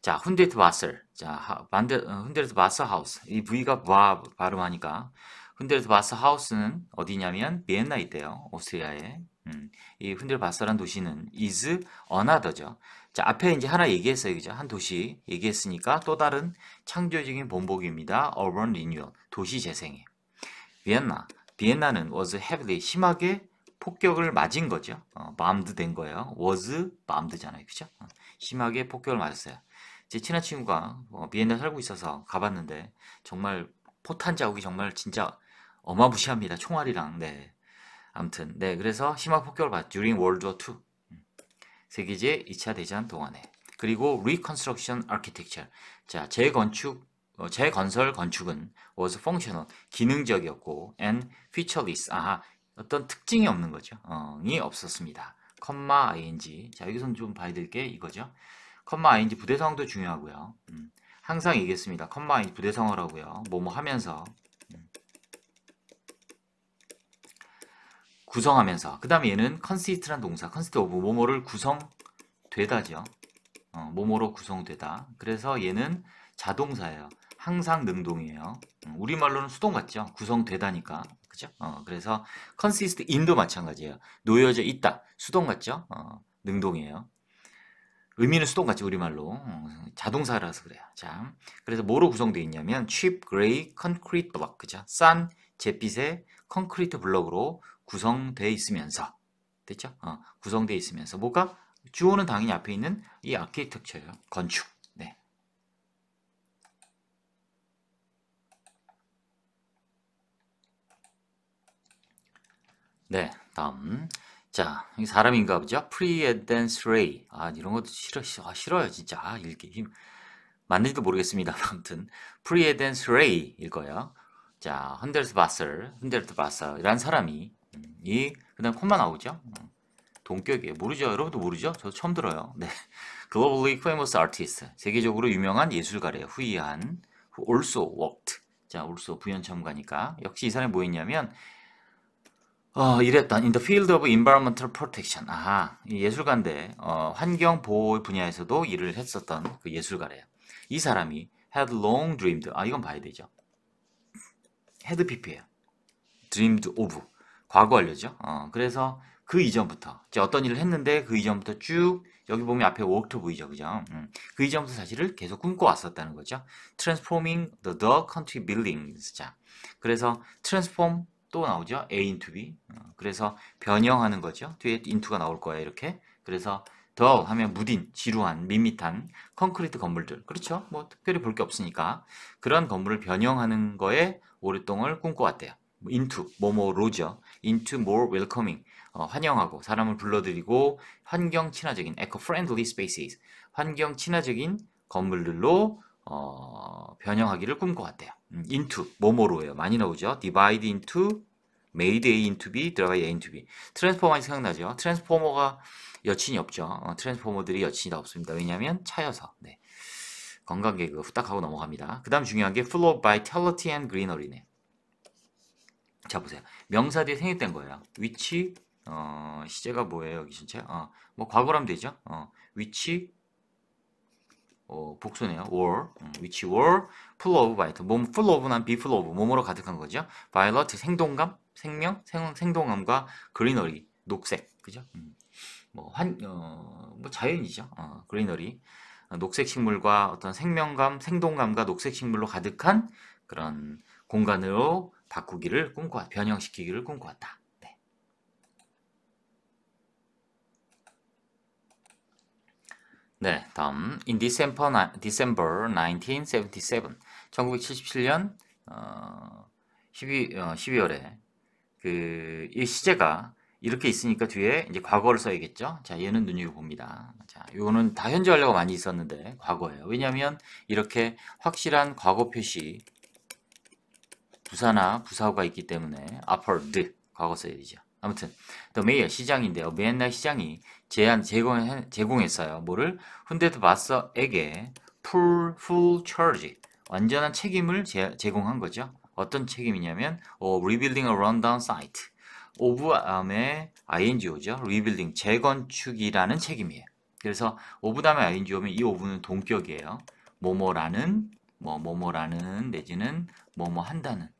[SPEAKER 1] 자, 훈데트 바슬. 자, 반데 훈데트 바스 하우스. 이 V가 바 발음하니까 훈데트 바스 하우스는 어디냐면 비엔나 있대요. 오스트리아에. 음, 이 훈데르 바스라는 도시는 is another죠. 자, 앞에 이제 하나 얘기했어요. 그죠? 한 도시 얘기했으니까 또 다른 창조적인 본보기입니다. urban renewal. 도시 재생이에 비엔나. 비엔나는 was heavily 심하게 폭격을 맞은 거죠. 어, 마음드 된 거예요. was 마음드잖아요. 그죠? 어, 심하게 폭격을 맞았어요. 제 친한 친구가 어, 비엔나 살고 있어서 가봤는데 정말 포탄 자국이 정말 진짜 어마무시합니다. 총알이랑. 네. 아무튼 네 그래서 심화 폭격을 받 during World War II 세계제 2차 대전 동안에 그리고 Reconstruction Architecture 자 재건축 어, 재건설 건축은 was functional 기능적이었고 and featureless 아하 어떤 특징이 없는 거죠 어,이 없었습니다 컴마 ing 자 여기선 좀 봐야 될 게 이거죠 컴마 ing 부대상도 중요하고요 음, 항상 얘기했습니다 컴마 ing 부대상어라고요 뭐뭐 하면서 구성하면서 그 다음에 얘는 컨시트란 동사 컨시트 오브 i t 뭐뭐를 구성되다죠 어, 뭐뭐로 구성되다 그래서 얘는 자동사예요 항상 능동이에요 음, 우리말로는 수동 같죠 구성되다니까 그죠 어, 그래서 컨시스트 인도 마찬가지예요 놓여져 있다 수동 같죠 어, 능동이에요 의미는 수동 같죠 우리말로 어, 자동사라서 그래요 자 그래서 뭐로 구성되어 있냐면 cheap gray concrete block 그죠 싼 잿빛의 콘크리트 블럭으로 구성돼 있으면서 됐죠? 어, 구성돼 있으면서 뭐가 주어는 당연히 앞에 있는 이 아키텍처예요. 건축. 네. 네, 다음. 자, 이 사람인가 보죠? p r e a d v a 아, 이런 것도 싫어, 아, 싫어요, 진짜. 아, 읽기 힘. 맞는지도 모르겠습니다. 아무튼 p r e a d v a 일 거예요. 자, 헌데르 바셀, 헌데트 바셀이란 사람이 이, 그 다음 콤마 나오죠? 동격이에요. 모르죠? 여러분도 모르죠? 저도 처음 들어요. 네. Globally famous artist. 세계적으로 유명한 예술가래요. 후이한. also worked. 자, also 부연첨가니까. 역시 이 사람이 뭐 했냐면, 어, 이랬다. In the field of environmental protection. 아, 예술가인데, 어, 환경 보호 분야에서도 일을 했었던 그 예술가래요. 이 사람이 had long dreamed. 아, 이건 봐야 되죠. had pp예요. dreamed of. 과거 완료죠. 어, 그래서 그 이전부터 이제 어떤 일을 했는데 그 이전부터 쭉 여기 보면 앞에 워크투 보이죠, 그죠? 음, 그 이전부터 사실을 계속 꿈꿔왔었다는 거죠. Transforming the, the country buildings. 자, 그래서 transform 또 나오죠. A into B. 어, 그래서 변형하는 거죠. 뒤에 into가 나올 거예요, 이렇게. 그래서 더 하면 무딘, 지루한, 밋밋한 콘크리트 건물들. 그렇죠? 뭐 특별히 볼 게 없으니까 그런 건물을 변형하는 거에 오랫동안 꿈꿔왔대요. 뭐 into 뭐뭐로죠. into more welcoming 어, 환영하고 사람을 불러들이고 환경 친화적인 eco friendly spaces 환경 친화적인 건물들로 어, 변형하기를 꿈꿔왔대요. 음, into 뭐뭐로예요. 많이 나오죠. divide into made A into B 들어가 A into B 트랜스포머가 생각나죠. 트랜스포머가 여친이 없죠. 어, 트랜스포머들이 여친이 다 없습니다. 왜냐하면 차여서 네. 건강 개그 후딱하고 넘어갑니다. 그 다음 중요한 게 followed by vitality and g r e e n e r y 네자 보세요. 명사 뒤에 생략된 거예요. 위치 어, 시제가 뭐예요 여기 진짜? 어, 뭐 과거라면 되죠. 어, 위치 어, 복수네요. were, 음, which were full of vital. 몸 full of난 be full of 몸으로 가득한 거죠. violet 생동감, 생명, 생, 생동감과 greenery 녹색, 그죠? 음, 뭐환 어, 뭐 자연이죠. 어, greenery 어, 녹색 식물과 어떤 생명감, 생동감과 녹색 식물로 가득한 그런 공간으로 바꾸기를 꿈꿔 변형시키기를 꿈꿔왔다. 네. 네, 다음 In December, December 1977, 1977년 어, 12, 어, 12월에 그이 시제가 이렇게 있으니까 뒤에 이제 과거를 써야겠죠. 자, 얘는 눈으로 봅니다. 자, 요거는 다 현재 완료가 많이 있었는데 과거예요. 왜냐하 이렇게 확실한 과거 표시 부사나 부사구가 있기 때문에 o f f e r e 과거사이죠. 아무튼 더 매일 시장인데요. 맨날 시장이 제안 제공 제공했어요. 뭐를 훈데드 바서에게 full full charge 완전한 책임을 제, 공한 거죠. 어떤 책임이냐면 어, rebuilding a rundown site of 다음에 ing오죠. rebuilding 재건축이라는 책임이에요. 그래서 오브 다음에 ing오면 이오브는 동격이에요. 뭐뭐라는 뭐 뭐뭐라는 내지는 뭐뭐 한다는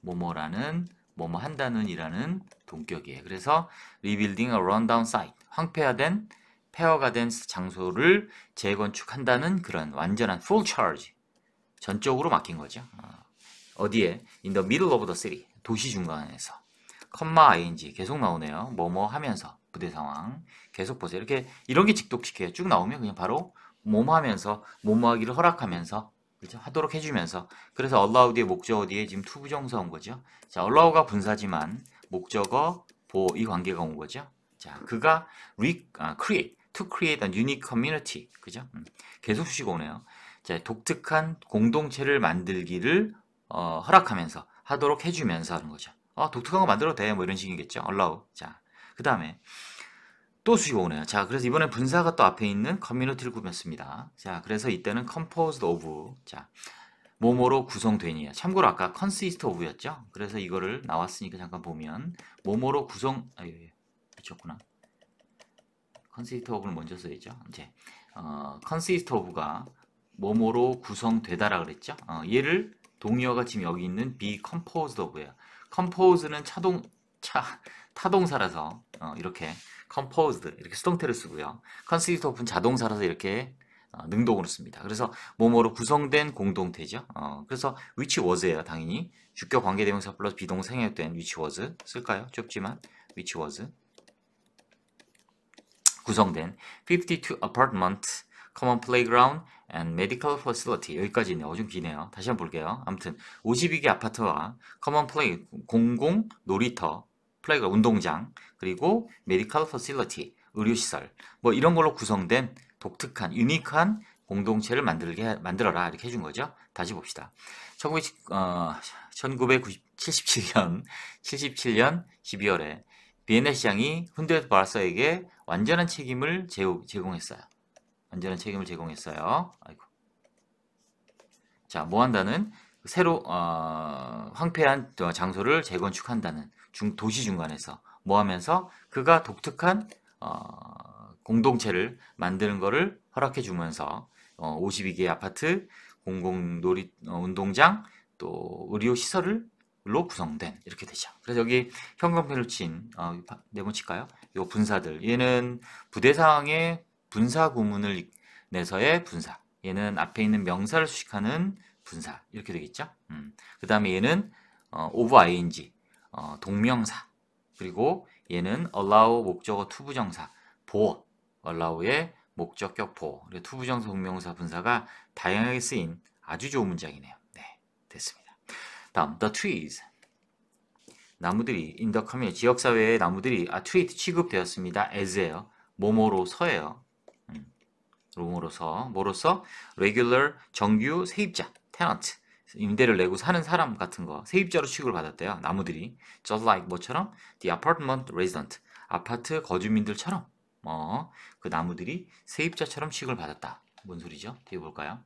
[SPEAKER 1] 뭐뭐라는 뭐뭐 한다는 이라는 동격이에요. 그래서 rebuilding a rundown site 황폐화된 폐허가 된 장소를 재건축한다는 그런 완전한 full charge 전적으로 맡긴 거죠. 어, 어디에? in the middle of the city 도시 중간에서 컴마 ing 계속 나오네요. 뭐뭐 하면서 부대 상황 계속 보세요. 이렇게 이런 게 직독식해요. 쭉 나오면 그냥 바로 뭐뭐 하면서 뭐뭐 하기를 허락하면서 그죠? 하도록 해주면서 그래서 allow 뒤에 목적어 뒤에 지금 to 부정사 온 거죠. 자, allow가 분사지만 목적어 보이 관계가 온 거죠. 자, 그가 re, 아, create to create a unique community 그죠? 음, 계속 수 오네요. 자, 독특한 공동체를 만들기를 어, 허락하면서 하도록 해주면서 하는 거죠. 어, 독특한 거 만들어도 돼. 뭐 이런 식이겠죠. allow. 자, 그 다음에 또 수익 오네요. 자, 그래서 이번에 분사가 또 앞에 있는 커뮤니티를 꾸몄습니다. 자, 그래서 이때는 composed of 자, 모모로 구성되니요. 참고로 아까 consist of였죠. 그래서 이거를 나왔으니까 잠깐 보면 모모로 구성 아, 예, 예. 미쳤구나. consist of를 먼저 써야죠. 이제 어, consist of가 모모로 구성되다라 그랬죠. 어, 얘를 동의어가 지금 여기 있는 be composed of예요. compose는 차동 차 타동사라서 어, 이렇게 composed 이렇게 수동태를 쓰고요. consist of는 자동사라서 이렇게 어, 능동으로 씁니다. 그래서 뭐뭐로 구성된 공동태죠. 어, 그래서 which was예요. 당연히 주격 관계대명사 플러스 비동생 행역된 which was 쓸까요? 좁지만 which was 구성된 52 apartment, common playground and medical facility 여기까지 네요좀 기네요. 다시 한번 볼게요. 아무튼 52개 아파트와 common play 공공 놀이터 플레이가 운동장, 그리고 메디컬 퍼실러티, 의료시설 뭐 이런 걸로 구성된 독특한 유니크한 공동체를 만들게 만들어라 이렇게 해준 거죠. 다시 봅시다. 19, 어, 1977년 77년 12월에 비엔나 시장이 훈데 바라서에게 완전한 책임을 제, 공했어요 완전한 책임을 제공했어요. 아이고. 자, 뭐 한다는 새로 어, 황폐한 장소를 재건축한다는 중, 도시 중간에서 뭐 하면서 그가 독특한 어, 공동체를 만드는 것을 허락해 주면서 어, 52개 아파트, 공공 놀이 어, 운동장, 또 의료 시설을 로 구성된 이렇게 되죠. 그래서 여기 현광펜을친 어, 네모 칠까요? 이 분사들 얘는 부대 상황의 분사 구문을 내서의 분사 얘는 앞에 있는 명사를 수식하는 분사 이렇게 되겠죠. 음. 그 다음에 얘는 어, of ing 어, 동명사 그리고 얘는 allow 목적어 투부정사 보어 allow의 목적격 보어 투부정사 동명사 분사가 다양하게 쓰인 아주 좋은 문장이네요 네 됐습니다 다음 the trees 나무들이 in the community 지역사회의 나무들이 아 treat 취급되었습니다 as에요 뭐뭐로서에요 음, 로로서 뭐로서 regular 정규 세입자 tenant 임대를 내고 사는 사람 같은 거 세입자로 취급을 받았대요. 나무들이 just like 뭐처럼 the apartment resident 아파트 거주민들처럼 어, 그 나무들이 세입자처럼 취급을 받았다. 뭔 소리죠? 뒤에 볼까요?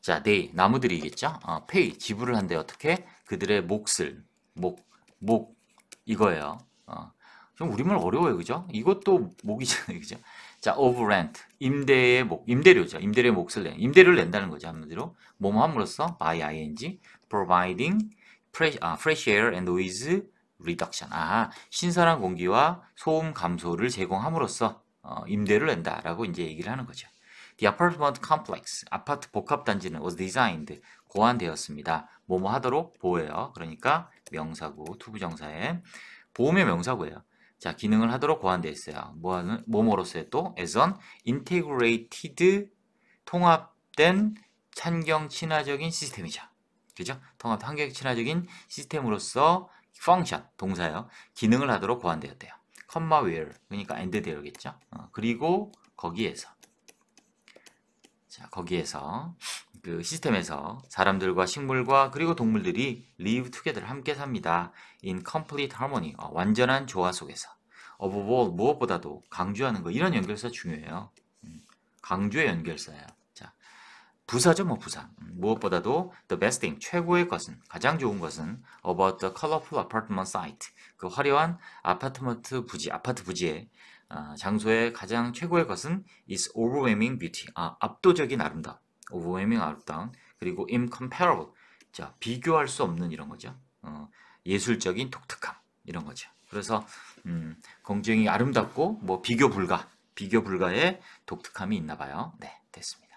[SPEAKER 1] 자, 네, 나무들이겠죠? 어, 페이, 지불을 한데 어떻게? 그들의 몫을, 목, 목, 이거예요. 어, 좀 우리말 어려워요, 그죠? 이것도 목이잖아요, 그죠? 자, of rent. 임대의 목, 임대료죠. 임대료의 몫을 내. 임대료를 낸다는 거죠. 한마디로. 뭐뭐 함으로써 by ing providing fresh, 아, fresh air and noise reduction. 아, 신선한 공기와 소음 감소를 제공함으로써 어, 임대를 낸다라고 이제 얘기를 하는 거죠. The apartment complex, 아파트 복합단지는 was designed, 고안되었습니다. 뭐뭐 하도록 보호요 그러니까 명사구, 투부정사에 보험의 명사구예요. 자, 기능을 하도록 고안되어 있어요. 뭐하는, 뭐뭐로서의 또, as an integrated 통합된 환경 친화적인 시스템이죠. 그죠? 통합 환경 친화적인 시스템으로서 function, 동사요. 기능을 하도록 고안되었대요. comma where, 그러니까 and t h 겠죠 어, 그리고 거기에서. 자, 거기에서 그 시스템에서 사람들과 식물과 그리고 동물들이 live together 함께 삽니다. in complete harmony 어, 완전한 조화 속에서 of all 무엇보다도 강조하는 거 이런 연결사 중요해요. 음, 강조의 연결사예자 부사죠 뭐 부사 음, 무엇보다도 the best thing 최고의 것은 가장 좋은 것은 about the colorful apartment site 그 화려한 아파트먼트 부지 아파트 부지에 어, 장소의 가장 최고의 것은 is overwhelming beauty 아, 압도적인 아름다움 overwhelming out of town 그리고 incomparable 자 비교할 수 없는 이런 거죠 어, 예술적인 독특함 이런 거죠 그래서 음, 공주행이 아름답고 뭐 비교 불가 비교 불가의 독특함이 있나 봐요 네 됐습니다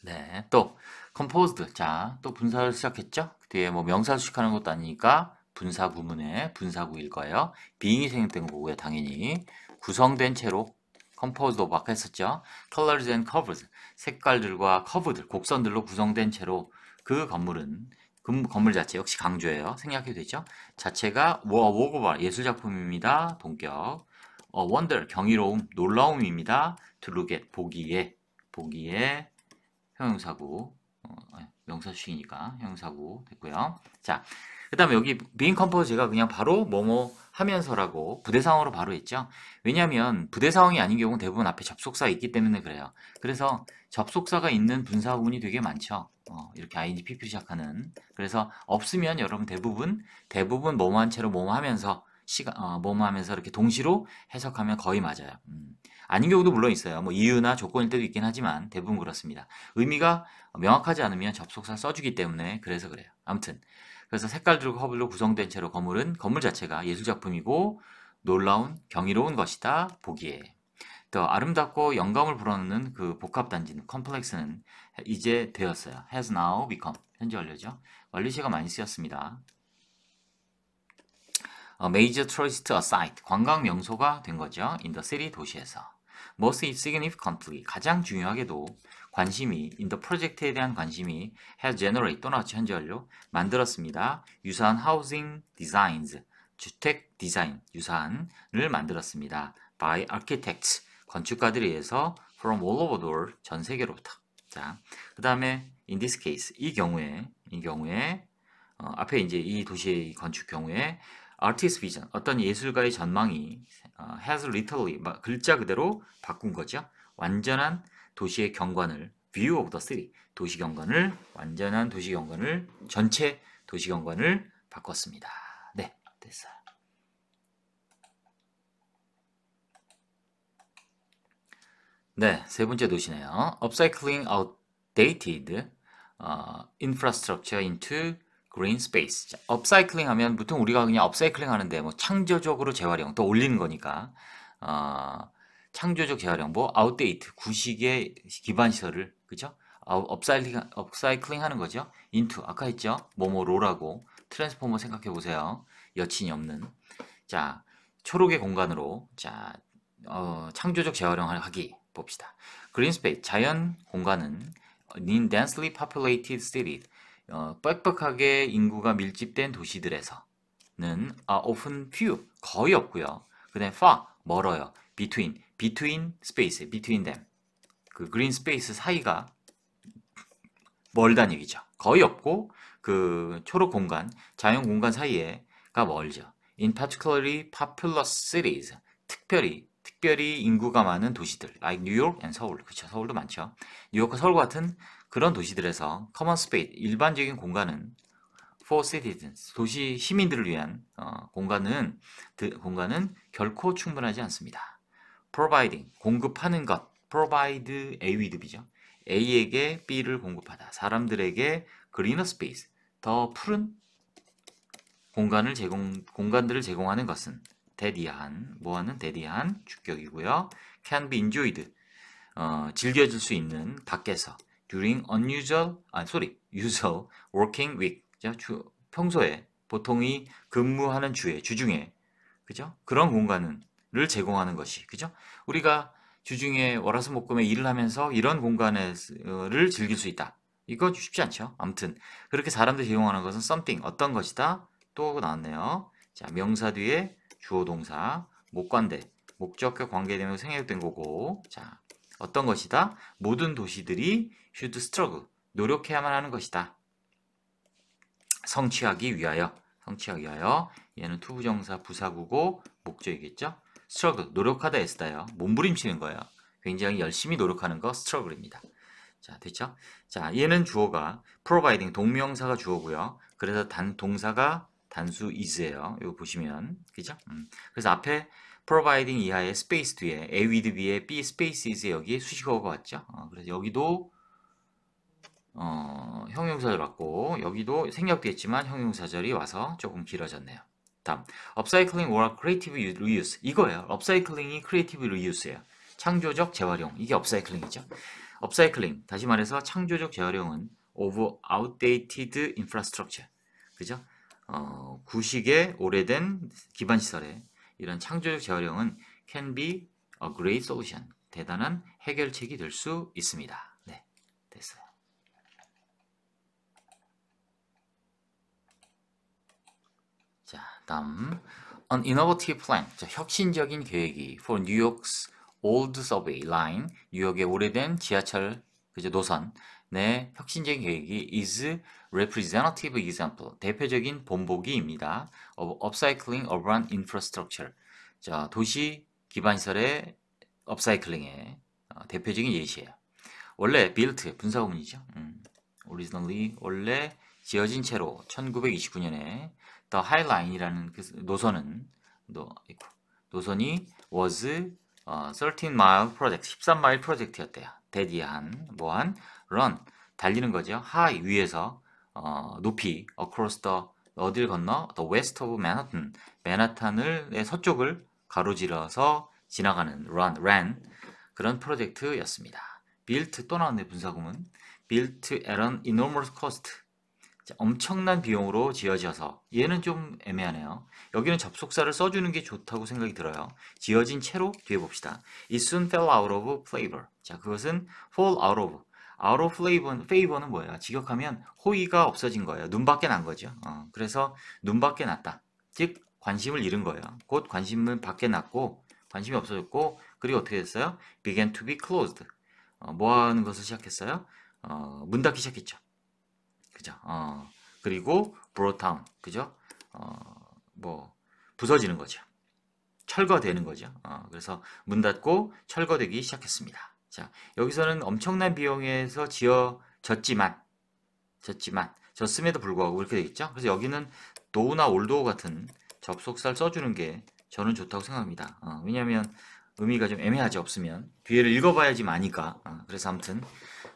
[SPEAKER 1] 네, 또 composed. 자, 또 분사를 시작했죠? 뒤에 뭐 명사 수식하는 것도 아니니까 분사 구문의 분사구일 거예요. b e 생된 거고요. 당연히 구성된 채로 컴포즈도 막 했었죠. colors and curves 색깔들과 커브들 곡선들로 구성된 채로 그 건물은 그 건물 자체 역시 강조예요. 생략해도 되죠. 자체가 워고바 예술 작품입니다. 동격 어, wonder 경이로움 놀라움입니다. to look at 보기에 보기에 형용사구 어, 예, 명사식이니까 형용사구 됐고요. 자그 다음에 여기 b e i n 제가 그냥 바로 뭐뭐 하면서라고 부대상으로 바로 했죠. 왜냐하면 부대상이 아닌 경우는 대부분 앞에 접속사 있기 때문에 그래요. 그래서 접속사가 있는 분사구문이 되게 많죠. 어, 이렇게 INGPP 시작하는 그래서 없으면 여러분 대부분 대부분 뭐뭐한 채로 뭐뭐 하면서 시간 어, 뭐뭐 하면서 이렇게 동시로 해석하면 거의 맞아요. 음. 아닌 경우도 물론 있어요. 뭐 이유나 조건일 때도 있긴 하지만 대부분 그렇습니다. 의미가 명확하지 않으면 접속사 써주기 때문에 그래서 그래요. 아무튼 그래서 색깔들과 허블로 구성된 채로 건물은 건물 자체가 예술작품이고 놀라운 경이로운 것이다 보기에 더 아름답고 영감을 불어넣는 그 복합단지는 컴플렉스는 이제 되었어요. has now become 현재 완료죠. 완료시가 많이 쓰였습니다. 메이저 트로이스트 어사이트 관광 명소가 된 거죠. 인더 시리 도시에서 most significantly 가장 중요하게도 관심이 in the p 에 대한 관심이 헤어 제너 e n 또는 현재 완료 만들었습니다. 유사한 하우징 디자인즈 주택 디자인 유사한을 만들었습니다. by architects 건축가들에 의해서 from all over the world 전 세계로부터 자, 그 다음에 in this case 이 경우에 이 경우에 어, 앞에 이제 이 도시의 건축 경우에 artist vision 어떤 예술가의 전망이 어, has literally 글자 그대로 바꾼 거죠. 완전한 도시의 경관을 view of the city 도시 경관을 완전한 도시 경관을 전체 도시 경관을 바꿨습니다. 네, 됐어요. 네, 세 번째 도시네요. Upcycling outdated 어, infrastructure into green space. 자, upcycling 하면 보통 우리가 그냥 upcycling 하는데 뭐 창조적으로 재활용 또 올리는 거니까 어, 창조적 재활용보, 아웃데이트, 구식의 기반 시설을 그죠? 업사이클링, 업사이클링 하는 거죠. 인투 아까 했죠. 모모로라고 트랜스포머 생각해 보세요. 여친이 없는 자 초록의 공간으로 자 어, 창조적 재활용하기 을 봅시다. 그린 스페이스 자연 공간은 in densely populated cities 어, 빽빽하게 인구가 밀집된 도시들에서는 아, often few 거의 없고요. 그다음 far 멀어요. between between space, between them. 그 그린 스페이스 사이가 멀다는 얘기죠. 거의 없고 그 초록 공간, 자연 공간 사이에가 멀죠. In particularly populous cities, 특별히 특별히 인구가 많은 도시들, like 뉴욕 and 서울, 그렇죠. 서울도 많죠. 뉴욕과 서울 같은 그런 도시들에서 common space, 일반적인 공간은 for citizens, 도시 시민들을 위한 어, 공간은 드, 공간은 결코 충분하지 않습니다. providing 공급하는 것 provide A with B죠. A에게 B를 공급하다. 사람들에게 greener space 더 푸른 공간을 제공 공간들을 제공하는 것은 대디한 뭐하는 대디한 주격이고요. can be enjoyed 어, 즐겨질 수 있는 밖에서 during unusual 아 sorry usual working week 주, 평소에 보통이 근무하는 주에 주중에 그죠? 그런 공간은 공간을 제공하는 것이 그죠? 우리가 주중에 월화수목금에 일을 하면서 이런 공간을 즐길 수 있다. 이거 쉽지 않죠. 아무튼 그렇게 사람들 제공하는 것은 something 어떤 것이다 또 나왔네요. 자 명사 뒤에 주어 동사 목관대 목적과 관계되면 생략된 거고 자 어떤 것이다 모든 도시들이 should struggle 노력해야만 하는 것이다. 성취하기 위하여 성취하기 위하여 얘는 투부정사 부사구고 목적이겠죠. 스트러글 노력하다 했어요. 몸부림치는 거예요. 굉장히 열심히 노력하는 거 스트러글입니다. 자, 됐죠? 자, 얘는 주어가 providing 동명사가 주어고요. 그래서 단 동사가 단수 is예요. 이거 보시면 그죠? 음. 그래서 앞에 providing 이하의 space 뒤에 a with b에 b space is 여기 수식어가 왔죠. 어, 그래서 여기도 어, 형용사절 왔고 여기도 생략됐지만 형용사절이 와서 조금 길어졌네요. 다음, 업사이클링 or 크리에이티브 리유스 이거예요. 업사이클링이 크리에이티브 리유스예요. 창조적 재활용 이게 업사이클링이죠. 업사이클링 다시 말해서 창조적 재활용은 of outdated infrastructure 그죠? 어, 구식의 오래된 기반 시설에 이런 창조적 재활용은 can be a great solution 대단한 해결책이 될 수 있습니다. 네, 됐어요. 다음 An innovative plan, 자, 혁신적인 계획이 for Newyork's old subway line, 뉴욕의 오래된 지하철 그죠, 노선 내 혁신적인 계획이 is representative example, 대표적인 본보기입니다. of upcycling urban infrastructure, 자, 도시 기반시설의 업사이클링의 대표적인 예시예요. 원래 built, 분사구문이죠. 음, originally, 원래 지어진 채로 1929년에 The High Line이라는 그 노선은 노, 노선이 was 어, 13mile project, 13마일 프로젝트였대요. 대디한, 뭐한, run, 달리는 거죠. high, 위에서, 어, 높이, across the, 어딜 건너, the west of Manhattan, 맨하탄을, 서쪽을 가로질러서 지나가는 run, ran, 그런 프로젝트였습니다. built 또 나왔네, 분사구문. built at an enormous cost. 엄청난 비용으로 지어져서 얘는 좀 애매하네요. 여기는 접속사를 써주는 게 좋다고 생각이 들어요. 지어진 채로 뒤에 봅시다. It soon fell out of flavor. 자, 그것은 fall out of. out of flavor는, favor는 뭐예요? 직역하면 호의가 없어진 거예요. 눈밖에 난 거죠. 어, 그래서 눈밖에 났다. 즉 관심을 잃은 거예요. 곧 관심을 밖에 났고 관심이 없어졌고 그리고 어떻게 됐어요? began to be closed. 어, 뭐 하는 것을 시작했어요? 어, 문 닫기 시작했죠. 그죠? 어, 그리고 brought down, 그죠? 어, 뭐 부서지는 거죠. 철거되는 거죠. 어, 그래서 문 닫고 철거되기 시작했습니다. 자, 여기서는 엄청난 비용에서 지어졌지만, 졌지만, 졌음에도 불구하고 이렇게 되겠죠. 그래서 여기는 도우나 올도우 같은 접속사를 써주는 게 저는 좋다고 생각합니다. 어, 왜냐하면 의미가 좀 애매하지 없으면 뒤에를 읽어봐야지 마니까. 어, 그래서 아무튼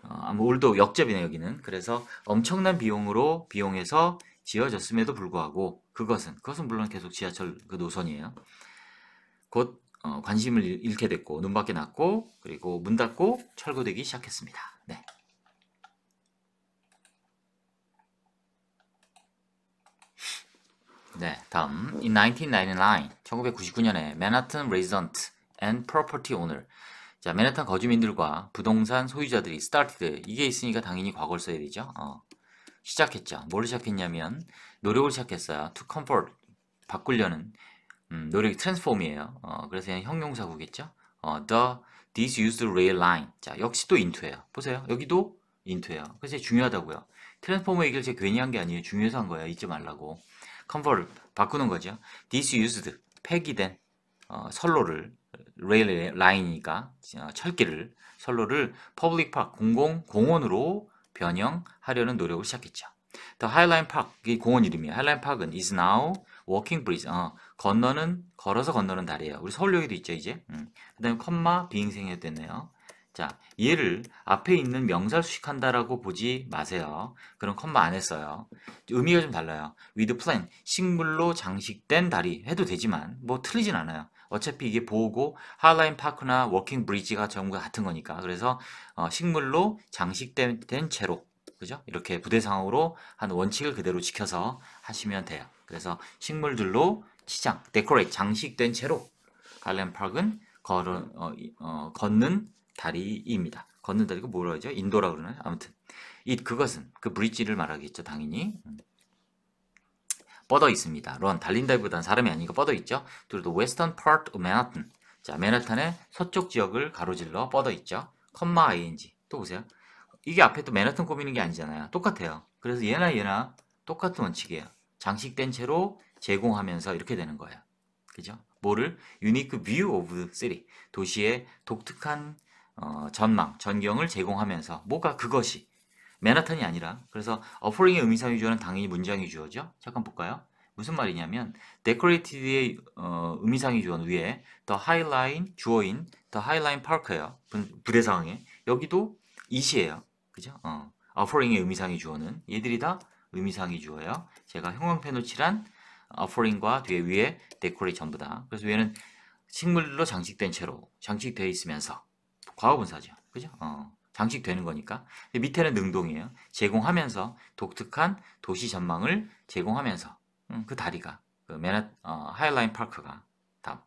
[SPEAKER 1] 어, 오늘도 역접이네 여기는. 그래서 엄청난 비용으로 비용에서 지어졌음에도 불구하고 그것은 그것은 물론 계속 지하철 그 노선이에요. 곧 어, 관심을 잃게 됐고 눈밖에 났고 그리고 문 닫고 철거되기 시작했습니다. 네. 네, 다음 In 1999, 1999년에 맨하튼 레지던트 and Property o w 자, 맨해튼 거주민들과 부동산 소유자들이 started 이게 있으니까 당연히 과거를 써야 되죠. 어. 시작했죠. 뭘 시작했냐면 노력을 시작했어요. to comfort 바꾸려는 음, 노력이 transform이에요. 어, 그래서 그냥 형용사구겠죠. 어, the disused rail line 자 역시 또 into예요. 보세요. 여기도 into예요. 그래서 중요하다고요. 트랜스포머 얘기를 제가 괜히 한 게 아니에요. 중요해서 한 거예요. 잊지 말라고. 컨버를 바꾸는 거죠. disused 폐기된 어, 선로를 레일 라인이니까 어, 철길을 선로를 퍼블릭 파크 공공 공원으로 변형하려는 노력을 시작했죠. The Highline Park 이 공원 이름이에요. Highline Park은 is now walking bridge. 어, 건너는 걸어서 건너는 다리예요. 우리 서울역에도 있죠 이제. 음. 그다음에 컴마 비행생이 됐네요. 자, 얘를 앞에 있는 명사를 수식한다라고 보지 마세요. 그럼 컴마 안 했어요. 의미가 좀 달라요. with p l a n 식물로 장식된 다리 해도 되지만 뭐 틀리진 않아요. 어차피 이게 보호고 하라인 파크나 워킹 브리지가 전부 같은 거니까 그래서 어, 식물로 장식된 채로 그죠? 이렇게 부대상으로 한 원칙을 그대로 지켜서 하시면 돼요. 그래서 식물들로 치장 데코레이 장식된 채로 갈렌 파크는 걸은 어, 어, 걷는 다리입니다. 걷는 다리가 뭐라 하죠? 인도라 고 그러나요? 아무튼 이 그것은 그 브릿지를 말하겠죠, 당연히. 음. 뻗어 있습니다. 런 달린다기보다는 사람이 아니고 뻗어 있죠. 둘 t 웨스턴 e s t e r n 자, 맨하튼의 서쪽 지역을 가로질러 뻗어 있죠. 컴마 ing. 또 보세요. 이게 앞에 또맨하튼 꾸미는 게 아니잖아요. 똑같아요. 그래서 얘나 얘나 똑같은 원칙이에요. 장식된 채로 제공하면서 이렇게 되는 거예요. 그죠? 뭐를? 유니크 뷰 오브 쓰리 도시의 독특한 어, 전망, 전경을 제공하면서 뭐가 그것이 맨하탄이 아니라 그래서 어플링의 의미상 위주어는 당연히 문장 이주어죠 잠깐 볼까요? 무슨 말이냐면 decorated의 어, 의미상 위주어는 위에 the highline 주어인 the highline park예요. 부대 상황에 여기도 이시예요. 그죠? 어. 어퍼링의 의미상위 주어는 얘들이 다 의미상위 주어예요. 제가 형광펜으로 칠한 어퍼링과 뒤에 위에 데코레이 전부 다. 그래서 위에는 식물로 장식된 채로 장식되어 있으면서 과거분사죠. 그죠? 어. 장식되는 거니까 밑에는 능동이에요. 제공하면서 독특한 도시 전망을 제공하면서 음, 그 다리가 그 맨하 어, 하이라인 파크가 다음.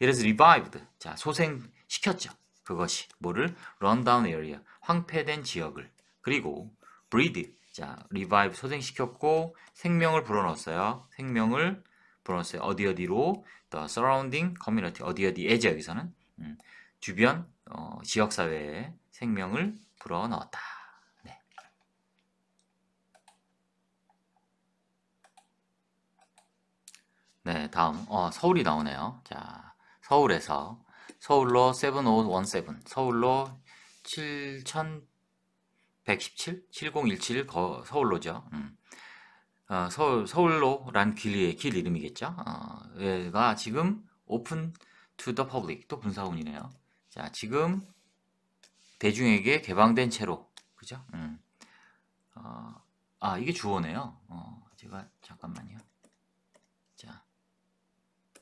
[SPEAKER 1] 이래서 revived 자 소생시켰죠. 그것이 뭐를 rundown area 황폐된 지역을 그리고 breed 자 revive 소생시켰고 생명을 불어넣었어요. 생명을 불어넣었어요. 어디 어디로 the surrounding community 어디 어디에 지역에서는 음, 주변 어, 지역사회에 생명을 불어넣었다. 네. 네, 다음 어, 서울이 나오네요. 자, 서울에서 서울로 7517, 서울로 7117, 7017 거, 서울로죠. 음. 어, 서울 서울로란 길의 길 이름이겠죠. 어, 가 지금 오픈 투 더 퍼블릭 또 분사원이네요. 자, 지금 대중에게 개방된 채로 그죠? 음. 어, 아 이게 주어네요. 어, 제가 잠깐만요. 자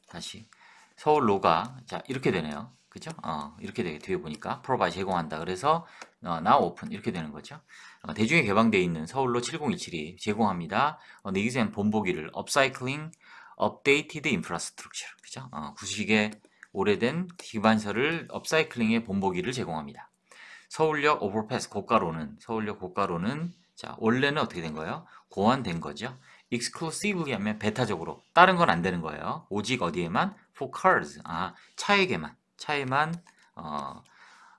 [SPEAKER 1] 다시 서울로가 자 이렇게 되네요. 그죠? 어, 이렇게 되게 뒤에 보니까 프로바 제공한다. 그래서 어, now open 이렇게 되는 거죠. 어, 대중에 개방되어 있는 서울로 70272 제공합니다. 어, 네기센 본보기를 업사이클링 업데이티드 인프라스트럭처 그죠? 어, 구식의 오래된 기반서를 업사이클링의 본보기를 제공합니다. 서울역 오버패스 고가로는 서울역 고가로는 자 원래는 어떻게 된 거예요? 고안된 거죠. exclusively 하면 배타적으로 다른 건 안 되는 거예요. 오직 어디에만? for cars 아 차에게만 차에만 어,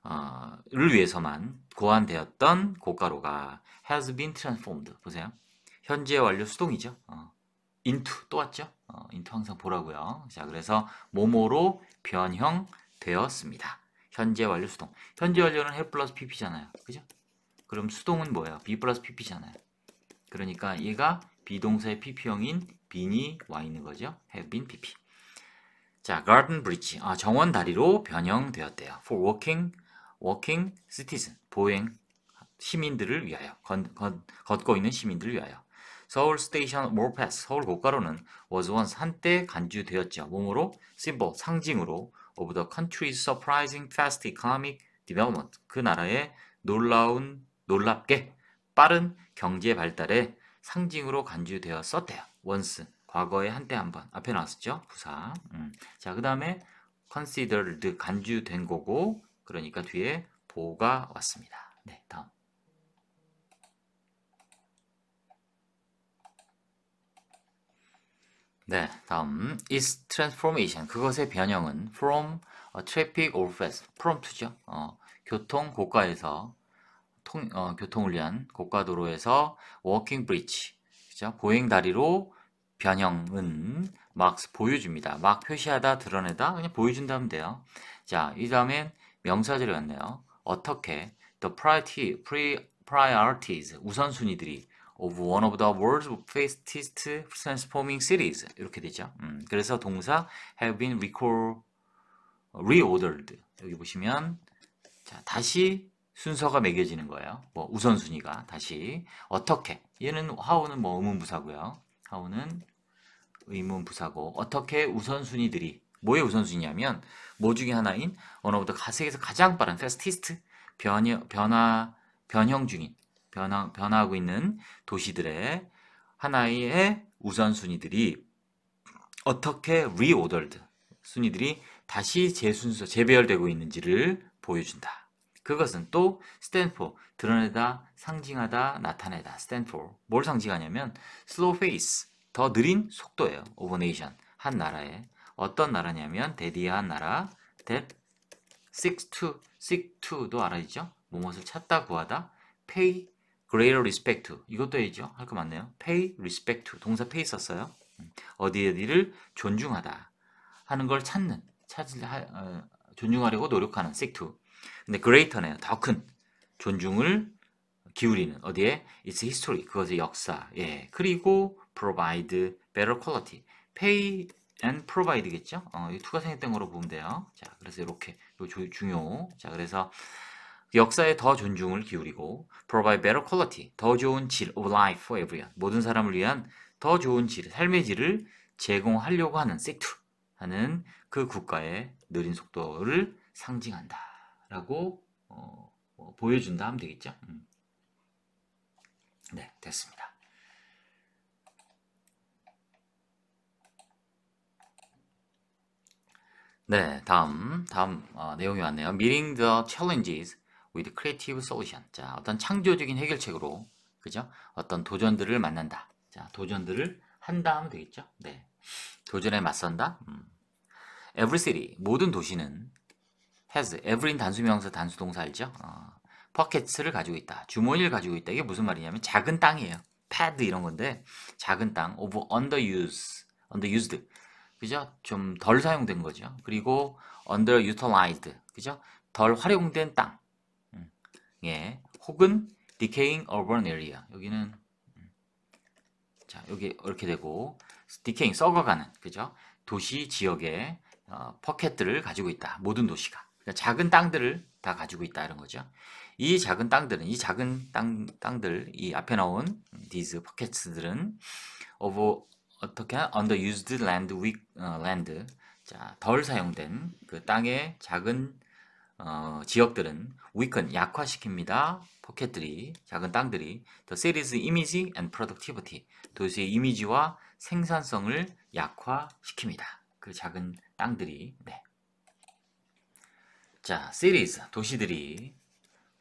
[SPEAKER 1] 어, 를 위해서만 고안되었던 고가로가 has been transformed 보세요. 현재 완료 수동이죠. 어. into 또 왔죠. 어, into 항상 보라고요. 자 그래서 모모로 변형되었습니다. 현재 완료 수동. 현재 완료는 해 플러스 pp잖아요. 그죠? 그럼 수동은 뭐예요 b 플러스 pp잖아요. 그러니까 얘가 비동사의 pp형인 빈이 와 있는 거죠. have been pp. 자, garden bridge. 아, 정원 다리로 변형되었대요. for walking, walking citizen. 보행 시민들을 위하여. 건, 건, 걷고 있는 시민들을 위하여. 서울 스테이션 몰패스 서울 고가로는 was once 한때 간주되었죠. 몸으로 심볼 상징으로 of the country's surprising fast economic development. 그 나라의 놀라운, 놀랍게 빠른 경제 발달의 상징으로 간주되었었대요. once. 과거에 한때 한번 앞에 나왔었죠. 부사. 음. 자, 그 다음에 considered 간주된 거고 그러니까 뒤에 보가 왔습니다. 네, 다음 is transformation 그것의 변형은 from traffic or fast from to죠. 어, 교통 고가에서 통, 어, 교통을 위한 고가도로에서 walking bridge 그죠? 보행 다리로 변형은 막스 보여줍니다. 막 표시하다 드러내다 그냥 보여준다면 돼요. 자, 이 다음엔 명사절이 왔네요. 어떻게 the priority, pre, priorities 우선순위들이 of one of the world's fastest transforming cities 이렇게 되죠. 음, 그래서 동사 have been recall, 어, reordered 여기 보시면 자, 다시 순서가 매겨지는 거예요. 뭐 우선순위가 다시 어떻게 얘는 how는 뭐 의문부사고요. how는 의문부사고 어떻게 우선순위들이 뭐의 우선순위냐면 뭐 중에 하나인 언어부터 가세에서 가장 빠른 fastest 변여, 변화 변형 중인 변화, 변화하고 있는 도시들의 하나의 우선순위들이 어떻게 리오더드 순위들이 다시 재순서 재배열되고 있는지를 보여준다. 그것은 또 스탠포 드러내다 상징하다 나타내다 스탠포 뭘 상징하냐면 슬로 o w p a 더 느린 속도예요. 오버네이션 한 나라에 어떤 나라냐면 데디한 나라 that seek to seek to도 알아있죠? 무엇을 찾다 구하다 pay greater respect 이것도 A죠. 할거 맞네요. pay respect 동사 pay 썼어요. 음. 어디 어디를 존중하다 하는 걸 찾는 찾을 어, 존중하려고 노력하는 seek to. 근데 greater네요. 더 큰 존중을 기울이는 어디에 its history 그것의 역사. 예. 그리고 provide better quality. pay and provide겠죠. 어, 이 투가 생겼던 거로 보면 돼요. 자, 그래서 이렇게 요 중요. 자, 그래서 역사에 더 존중을 기울이고 provide better quality, 더 좋은 질 of life for everyone, 모든 사람을 위한 더 좋은 질, 삶의 질을 제공하려고 하는 s e t 하는 그 국가의 느린 속도를 상징한다 라고 어, 뭐 보여준다 하면 되겠죠 음. 네 됐습니다 네 다음 다음 어, 내용이 왔네요 Meeting the challenges with creative solution. 자, 어떤 창조적인 해결책으로 그죠? 어떤 도전들을 만난다. 자, 도전들을 한다 하면 되겠죠? 네. 도전에 맞선다. 음. Every city, 모든 도시는 has every 단수명사 단수동사 알죠? 어, pockets를 가지고 있다. 주머니를 가지고 있다. 이게 무슨 말이냐면 작은 땅이에요. pad 이런 건데 작은 땅 of underuse, underused. 그죠? 좀 덜 사용된 거죠. 그리고 underutilized. 그죠? 덜 활용된 땅. 예, 혹은 decaying urban area. 여기는 음, 자 여기 이렇게 되고 decaying 썩어가는 그죠? 도시 지역의 어, 퍼켓들을 가지고 있다. 모든 도시가 그러니까 작은 땅들을 다 가지고 있다 이런 거죠. 이 작은 땅들은 이 작은 땅 땅들 이 앞에 나온 these p o 들은 of 어떻게 underused land weak u 어, land 자덜 사용된 그 땅의 작은 어, 지역들은 weaken 약화시킵니다. 포켓들이 작은 땅들이 the city's image and productivity 도시의 이미지와 생산성을 약화시킵니다. 그 작은 땅들이 네. 자, cities 도시들이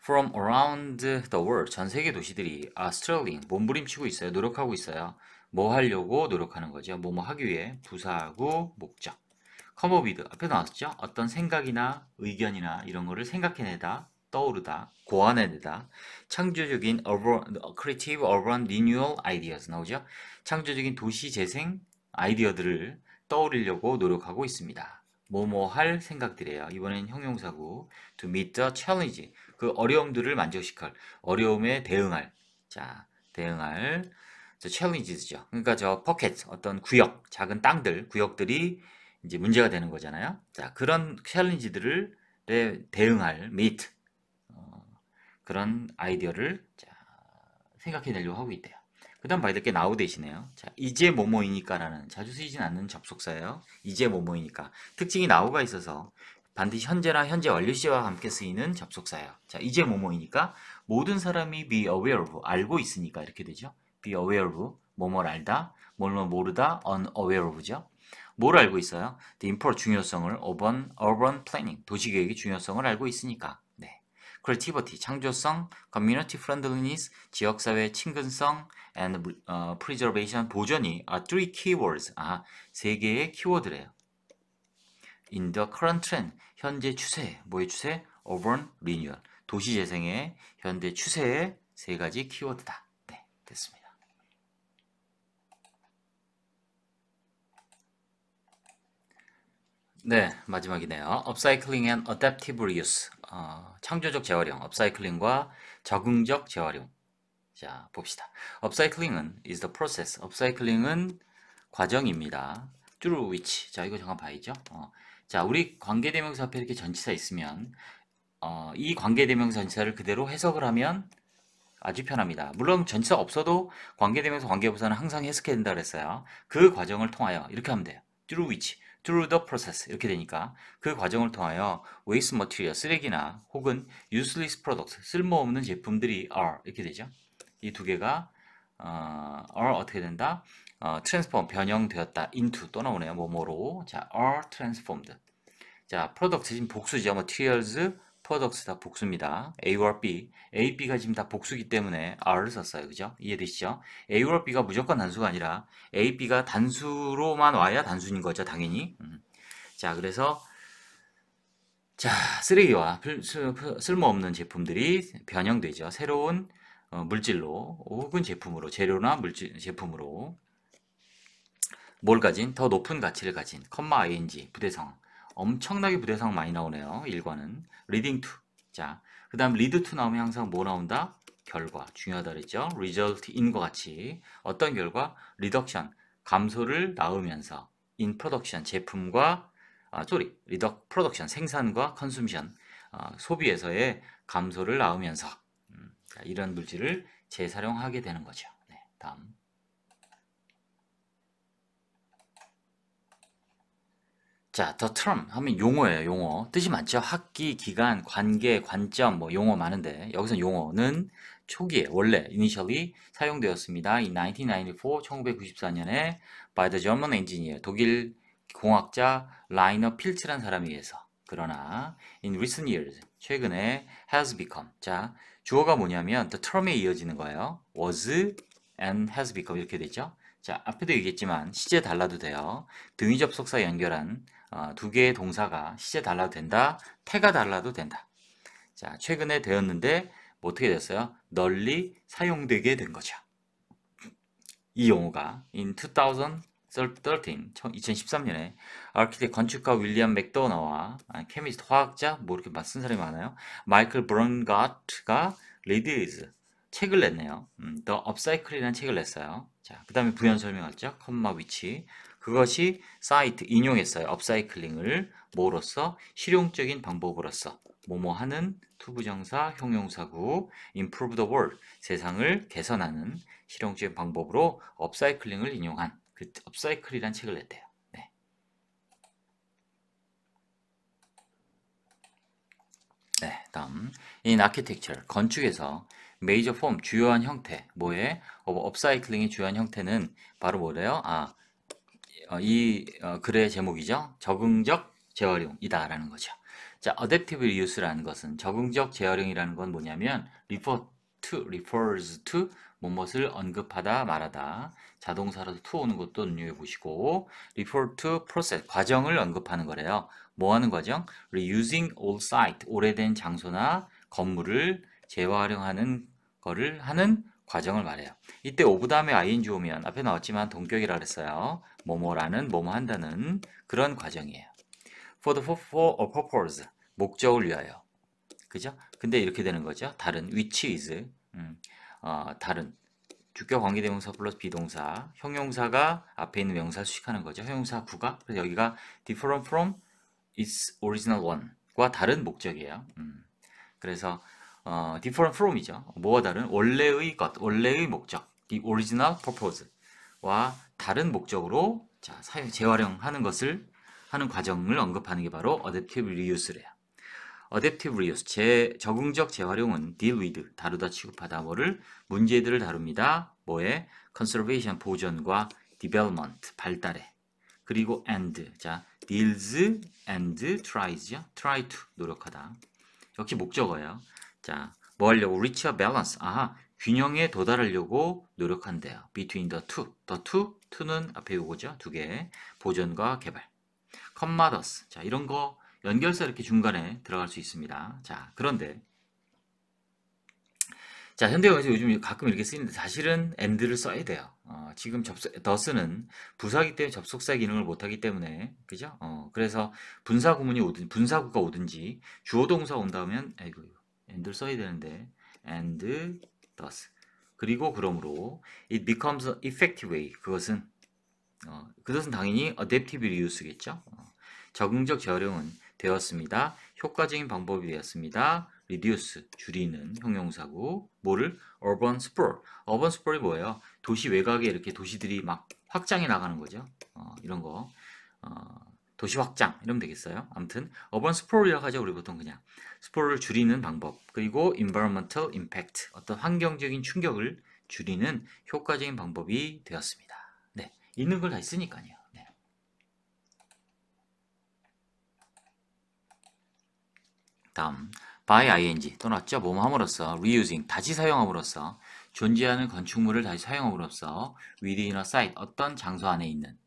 [SPEAKER 1] from around the world 전 세계 도시들이 are struggling 몸부림치고 있어요. 노력하고 있어요. 뭐 하려고 노력하는 거죠. 뭐뭐 하기 위해 부사하고 목적 come up with 앞에 나왔죠? 어떤 생각이나 의견이나 이런 거를 생각해내다, 떠오르다, 고안해내다, 창조적인 urban, creative urban renewal ideas 나오죠? 창조적인 도시 재생 아이디어들을 떠올리려고 노력하고 있습니다. 뭐뭐 할 생각들이에요. 이번엔 형용사고 to meet the challenge 그 어려움들을 만족시킬 어려움에 대응할 자 대응할 저 challenges죠. 그러니까 저 pocket 어떤 구역 작은 땅들 구역들이 이제 문제가 되는 거잖아요. 자, 그런 챌린지들을 대응할 메트 어, 그런 아이디어를 자, 생각해내려고 하고 있대요. 그 다음 봐야 될게나우되시네요 자, 이제 뭐뭐이니까라는 자주 쓰이진 않는 접속사예요. 이제 뭐뭐이니까. 특징이 나우가 있어서 반드시 현재나 현재 완료 시와 함께 쓰이는 접속사예요. 자, 이제 뭐뭐이니까 모든 사람이 be aware of, 알고 있으니까 이렇게 되죠. be aware of, 뭐뭐를 알다, 뭘뭐 모르다, unaware of죠. 뭘 알고 있어요? The import 중요성을 urban, urban planning, 도시계획의 중요성을 알고 있으니까 네. creativity, 창조성, community friendliness, 지역사회 친근성 and uh, preservation, 보존이 are three keywords, 아, 세 개의 키워드래요. in the current trend, 현재 추세, 뭐의 추세? urban renewal, 도시 재생의 현대 추세의 세 가지 키워드다. 네, 됐습니다. 네, 마지막이네요. 업사이클링 앤 어댑티브 리유스. 어, 창조적 재활용, 업사이클링과 적응적 재활용. 자, 봅시다. 업사이클링은 is the process. 업사이클링은 과정입니다. t h r o u 자, 이거 잠깐 봐야죠. 어. 자, 우리 관계대명사 앞에 이렇게 전치사 있으면 어, 이 관계대명사 전치사를 그대로 해석을 하면 아주 편합니다. 물론 전치사 없어도 관계대명사 관계부사는 항상 해석해야 된다 그랬어요. 그 과정을 통하여 이렇게 하면 돼요. t h r o u through the process 이렇게 되니까 그 과정을 통하여 waste material 쓰레기나 혹은 useless product 쓸모없는 제품들이 are 이렇게 되죠. 이 두 개가 어, are 어떻게 된다? 어, transform 변형되었다 into 또 나오네요. 뭐뭐로 자 are transformed 자 product 대신 복수죠. materials 퍼덕스 다 복수입니다. A와 B, A, B가 지금 다 복수기 때문에 R을 썼어요. 그죠? 이해되시죠? A와 B가 무조건 단수가 아니라 A, B가 단수로만 와야 단수인 거죠. 당연히. 음. 자, 그래서 자 쓰레기와 쓸모없는 제품들이 변형되죠. 새로운 어, 물질로 혹은 제품으로 재료나 물질 제품으로 뭘 가진 더 높은 가치를 가진 컴마 ing 부대성 엄청나게 부대상 많이 나오네요. 1과는 리딩 2. 자, 그 다음 리드 2 나오면 항상 뭐 나온다? 결과. 중요하다 그랬죠? r e s u 과 같이 어떤 결과? r e d 감소를 나오면서 in p r o 제품과 아, sorry, r e d 생산과 c o n 아, 소비에서의 감소를 나오면서 음, 자, 이런 물질을 재사용하게 되는 거죠. 네, 다음. 자, the term 하면 용어예요, 용어. 뜻이 많죠? 학기, 기간, 관계, 관점, 뭐 용어 많은데 여기서 용어는 초기에 원래 initially 사용되었습니다. in 1994, 1994년에 by the German engineer 독일 공학자 라이너 필츠란 사람에 의해서 그러나 in recent years 최근에 has become 자 주어가 뭐냐면 the term에 이어지는 거예요. was and has become 이렇게 되죠. 자 앞에도 얘기했지만 시제 달라도 돼요. 등위 접속사 연결한 어, 두 개의 동사가 시제 달라도 된다, 태가 달라도 된다. 자, 최근에 되었는데 뭐 어떻게 됐어요? 널리 사용되게 된 거죠. 이 용어가 in 2013, 2013년에 아키텍 건축가 윌리엄 맥도너와 케미스트 화학자 뭐 이렇게 쓴 사람이 많아요. 마이클 브런가트가 리디즈 책을 냈네요. 음, The Upcycle이라는 책을 냈어요. 자, 그 다음에 부연 설명했죠. 컴마 위치, 그것이 사이트 인용했어요. 업사이클링을 뭐로써 실용적인 방법으로서 뭐뭐 하는 투부정사, 형용사구, improve the world 세상을 개선하는 실용적인 방법으로 업사이클링을 인용한 그 업사이클이란 책을 냈대요. 네. 네, 다음 in architecture 건축에서 메이저 폼 주요한 형태 뭐에 업사이클링의 주요한 형태는 바로 뭐래요? 아 어, 이 어, 글의 제목이죠. 적응적 재활용이다라는 거죠. 자, adaptive use라는 것은 적응적 재활용이라는 건 뭐냐면 refer to, refers to 무엇을 언급하다 말하다 자동사로 to 오는 것도 눈여겨 보시고 refer to process 과정을 언급하는 거래요. 뭐 하는 과정? reusing old site 오래된 장소나 건물을 재활용하는 거를 하는 과정을 말해요. 이때 오브 다음에 ing 오면 앞에 나왔지만 동격이라 그랬어요. 뭐뭐라는 뭐뭐 한다는 그런 과정이에요. For the for a uh, purpose 목적을 위하여 그죠? 근데 이렇게 되는 거죠. 다른 which is 음, 어, 다른 주격 관계대명사 플러스 비동사 형용사가 앞에 있는 명사 수식하는 거죠. 형용사 구가 그래서 여기가 different from its original one과 다른 목적이에요. 음, 그래서 어, different from이죠. 뭐와 다른 원래의 것, 원래의 목적, the original purpose. 와 다른 목적으로 자, 사용, 재활용하는 것을 하는 과정을 언급하는 게 바로 어댑티브 리유스래요. 어댑티브 리유스, 재, 적응적 재활용은 deal with, 다루다 취급하다 뭐를 문제들을 다룹니다. 뭐에 conservation, 보존과 development, 발달에 그리고 and, 자, deals and tries, try to, 노력하다. 역시 목적어예요. 자, 뭐 하려고 reach a balance, 아하, 균형에 도달하려고 노력한대요. between the two. the two, two는 앞에 요거죠. 두 개. 보존과 개발. commodos. 자, 이런 거 연결사 이렇게 중간에 들어갈 수 있습니다. 자, 그런데 자, 현대어에서 요즘 가끔 이렇게 쓰이는데 사실은 and를 써야 돼요. 어, 지금 접속, 더스는 부사기 때문에 접속사 기능을 못하기 때문에 그죠? 어, 그래서 분사 구문이 오든 분사구가 오든지 주어 동사 온다면 아이고 and를 써야 되는데 and thus 그리고 그러므로 it becomes an effective way 그것은 어, 그것은 당연히 adaptive reuse겠죠 어, 적응적 재활용은 되었습니다 효과적인 방법이 되었습니다 reduce 줄이는 형용사고 뭐를 urban sprawl urban sprawl이 뭐예요 도시 외곽에 이렇게 도시들이 막 확장해 나가는 거죠 어, 이런 거 어, 도시 확장 이러면 되겠어요. 아무튼 urban sprawl이라고 하죠. 우리 보통 그냥 sprawl을 줄이는 방법 그리고 environmental impact 어떤 환경적인 충격을 줄이는 효과적인 방법이 되었습니다. 네, 있는 걸다 있으니까요. 네. 다음 by ing 또 났죠. 모함으로써 reusing 다시 사용함으로써 존재하는 건축물을 다시 사용함으로써 within a site 어떤 장소 안에 있는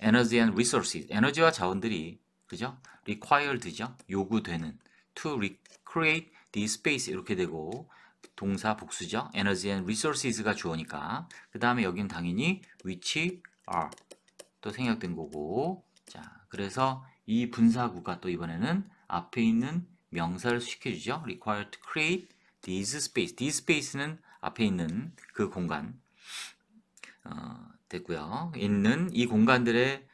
[SPEAKER 1] 에너지 and resources 에너지와 자원들이 그죠? required죠. 요구되는 to recreate the space 이렇게 되고 동사 복수죠. energy and resources가 주어니까 그 다음에 여기는 당연히 which are 또 생략된 거고 자 그래서 이 분사구가 또 이번에는 앞에 있는 명사를 시켜주죠. require to create this space. this space는 앞에 있는 그 공간 어, 됐고요. 있는 이 공간들을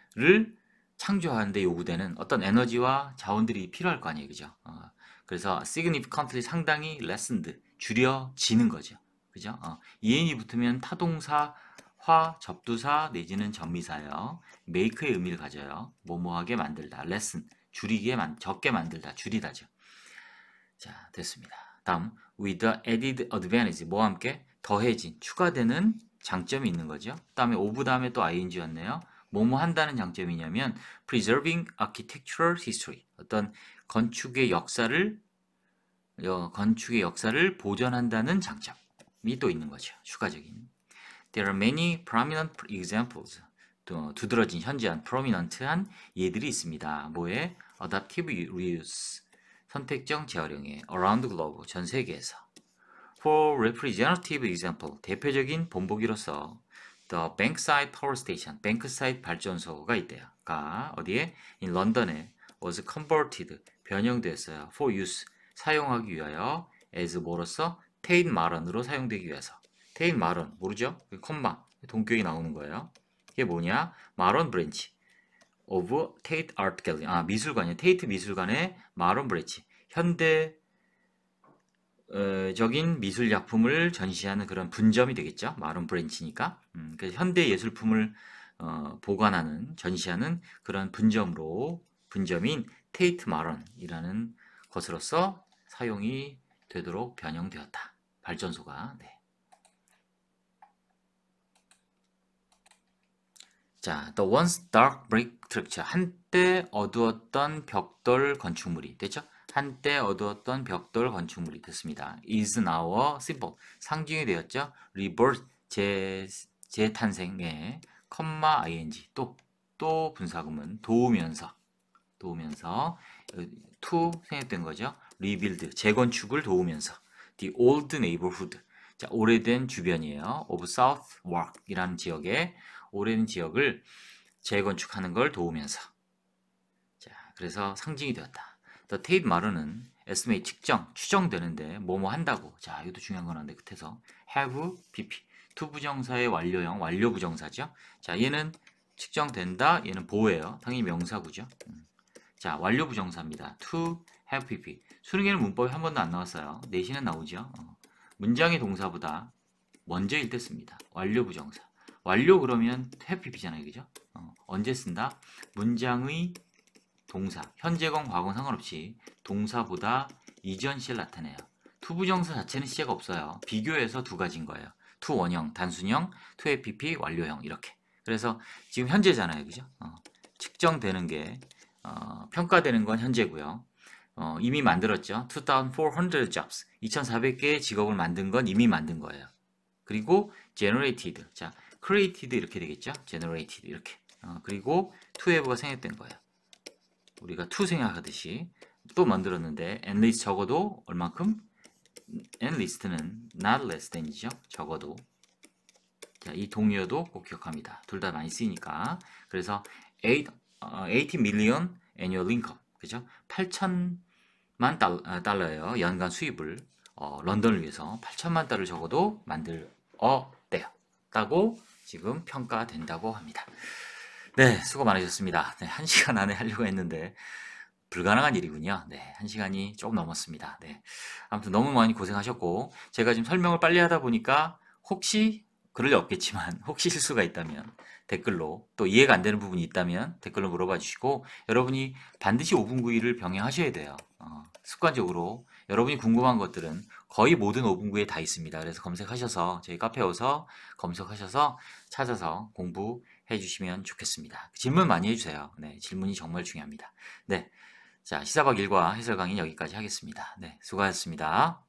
[SPEAKER 1] 창조하는데 요구되는 어떤 에너지와 자원들이 필요할 거 아니에요. 그죠? 어, 그래서 significantly 상당히 lessened, 줄여지는 거죠. 그죠? 어, en이 붙으면 타동사, 화, 접두사 내지는 전미사예요. make의 의미를 가져요. 뭐뭐하게 만들다, lessen, 줄이기에 만, 적게 만들다, 줄이다죠. 자, 됐습니다. 다음, with the added advantage, 뭐와 함께 더해진, 추가되는 장점이 있는 거죠. 다음에 of 다음에 또 ing였네요. 뭐 뭐 한다는 장점이냐면 preserving architectural history 어떤 건축의 역사를 여, 건축의 역사를 보존한다는 장점이 또 있는 거죠. 추가적인 There are many prominent examples 또 두드러진 현지한 prominent한 예들이 있습니다. 뭐에? adaptive reuse 선택적 재활용에 around the globe 전 세계에서 For representative example, 대표적인 본보기로서 The Bankside Power Station, 뱅크사이드 발전소가 있대요.가 어디에? In 런던에 was converted, 변형되었어요. For use, 사용하기 위하여 as 뭐로서? 테인 마런으로 사용되기 위해서. 테인 마런, 모르죠? 콤마, 동격이 나오는 거예요. 이게 뭐냐? 마론 브랜치. of Tate Art Gallery. 아, 미술관이요. 테이트 미술관의 마론 브랜치. 현대 어, 적인 미술 작품을 전시하는 그런 분점이 되겠죠. 마룬 브랜치니까. 음, 그래서 현대 예술품을 어, 보관하는 전시하는 그런 분점으로 분점인 테이트 마론이라는 것으로서 사용이 되도록 변형되었다. 발전소가. 네. 자, the once dark brick structure 한때 어두웠던 벽돌 건축물이 됐죠? 한때 어두웠던 벽돌 건축물이 됐습니다. is now symbol 상징이 되었죠. rebirth 재, 재탄생의 컴마 ing 또 또 분사구문 도우면서 도우면서 to 생겼던 거죠. rebuild 재건축을 도우면서 the old neighborhood 자, 오래된 주변이에요. of South Wark이라는 지역의 오랜 지역을 재건축하는 걸 도우면서 자, 그래서 상징이 되었다. The t 마르는 s m a 측정, 추정되는데 뭐뭐 한다고. 자, 이것도 중요한 건아닌데 끝에서 have, bp. t 부정사의 완료형, 완료 부정사죠. 자, 얘는 측정된다. 얘는 보호예요. 당연히 명사구죠. 음. 자, 완료 부정사입니다. to have bp. 수능에는 문법이 한 번도 안 나왔어요. 내신은 나오죠. 어. 문장의 동사보다 먼저일 때 씁니다. 완료 부정사. 완료 그러면 have pp잖아요. 그죠? 어, 언제 쓴다? 문장의 동사, 현재건 과거건 상관없이 동사보다 이전 시를 나타내요. 투부정사 자체는 시제가 없어요. 비교해서 두 가지인 거예요. 투 원형, 단순형, 투 APP, 완료형 이렇게. 그래서 지금 현재잖아요. 그죠? 어, 측정되는 게 어, 평가되는 건 현재고요. 어, 이미 만들었죠. 2,400 jobs. 2,400개의 직업을 만든 건 이미 만든 거예요. 그리고 generated. 자, created 이렇게 되겠죠. generated 이렇게. 어, 그리고 투 o h 가 생략된 거예요. 우리가 to 생각하듯이 또 만들었는데 at l e s t 적어도 얼만큼 at l e s t 는 not less than이죠. 적어도 자, 이 동의어도 꼭 기억합니다. 둘 다 많이 쓰이니까 그래서 8, 어, 80 million annual income 그죠? 8천만 달러, 아, 예요 연간 수입을 어, 런던을 위해서 8천만 달러 적어도 만들었대요. 라고 지금 평가된다고 합니다. 네. 네, 수고 많으셨습니다. 네, 한 시간 안에 하려고 했는데 불가능한 일이군요. 네, 한 시간이 조금 넘었습니다. 네, 아무튼 너무 많이 고생하셨고 제가 지금 설명을 빨리 하다 보니까 혹시 그럴 리 없겠지만 혹시 실수가 있다면 댓글로 또 이해가 안 되는 부분이 있다면 댓글로 물어봐 주시고 여러분이 반드시 5분 구이를 병행하셔야 돼요. 어, 습관적으로 여러분이 궁금한 것들은 거의 모든 5분 구에 다 있습니다. 그래서 검색하셔서 저희 카페에 오서 검색하셔서 찾아서 공부 해주시면 좋겠습니다. 질문 많이 해주세요. 네, 질문이 정말 중요합니다. 네, 자 시사박 일과 해설 강의 여기까지 하겠습니다. 네, 수고하셨습니다.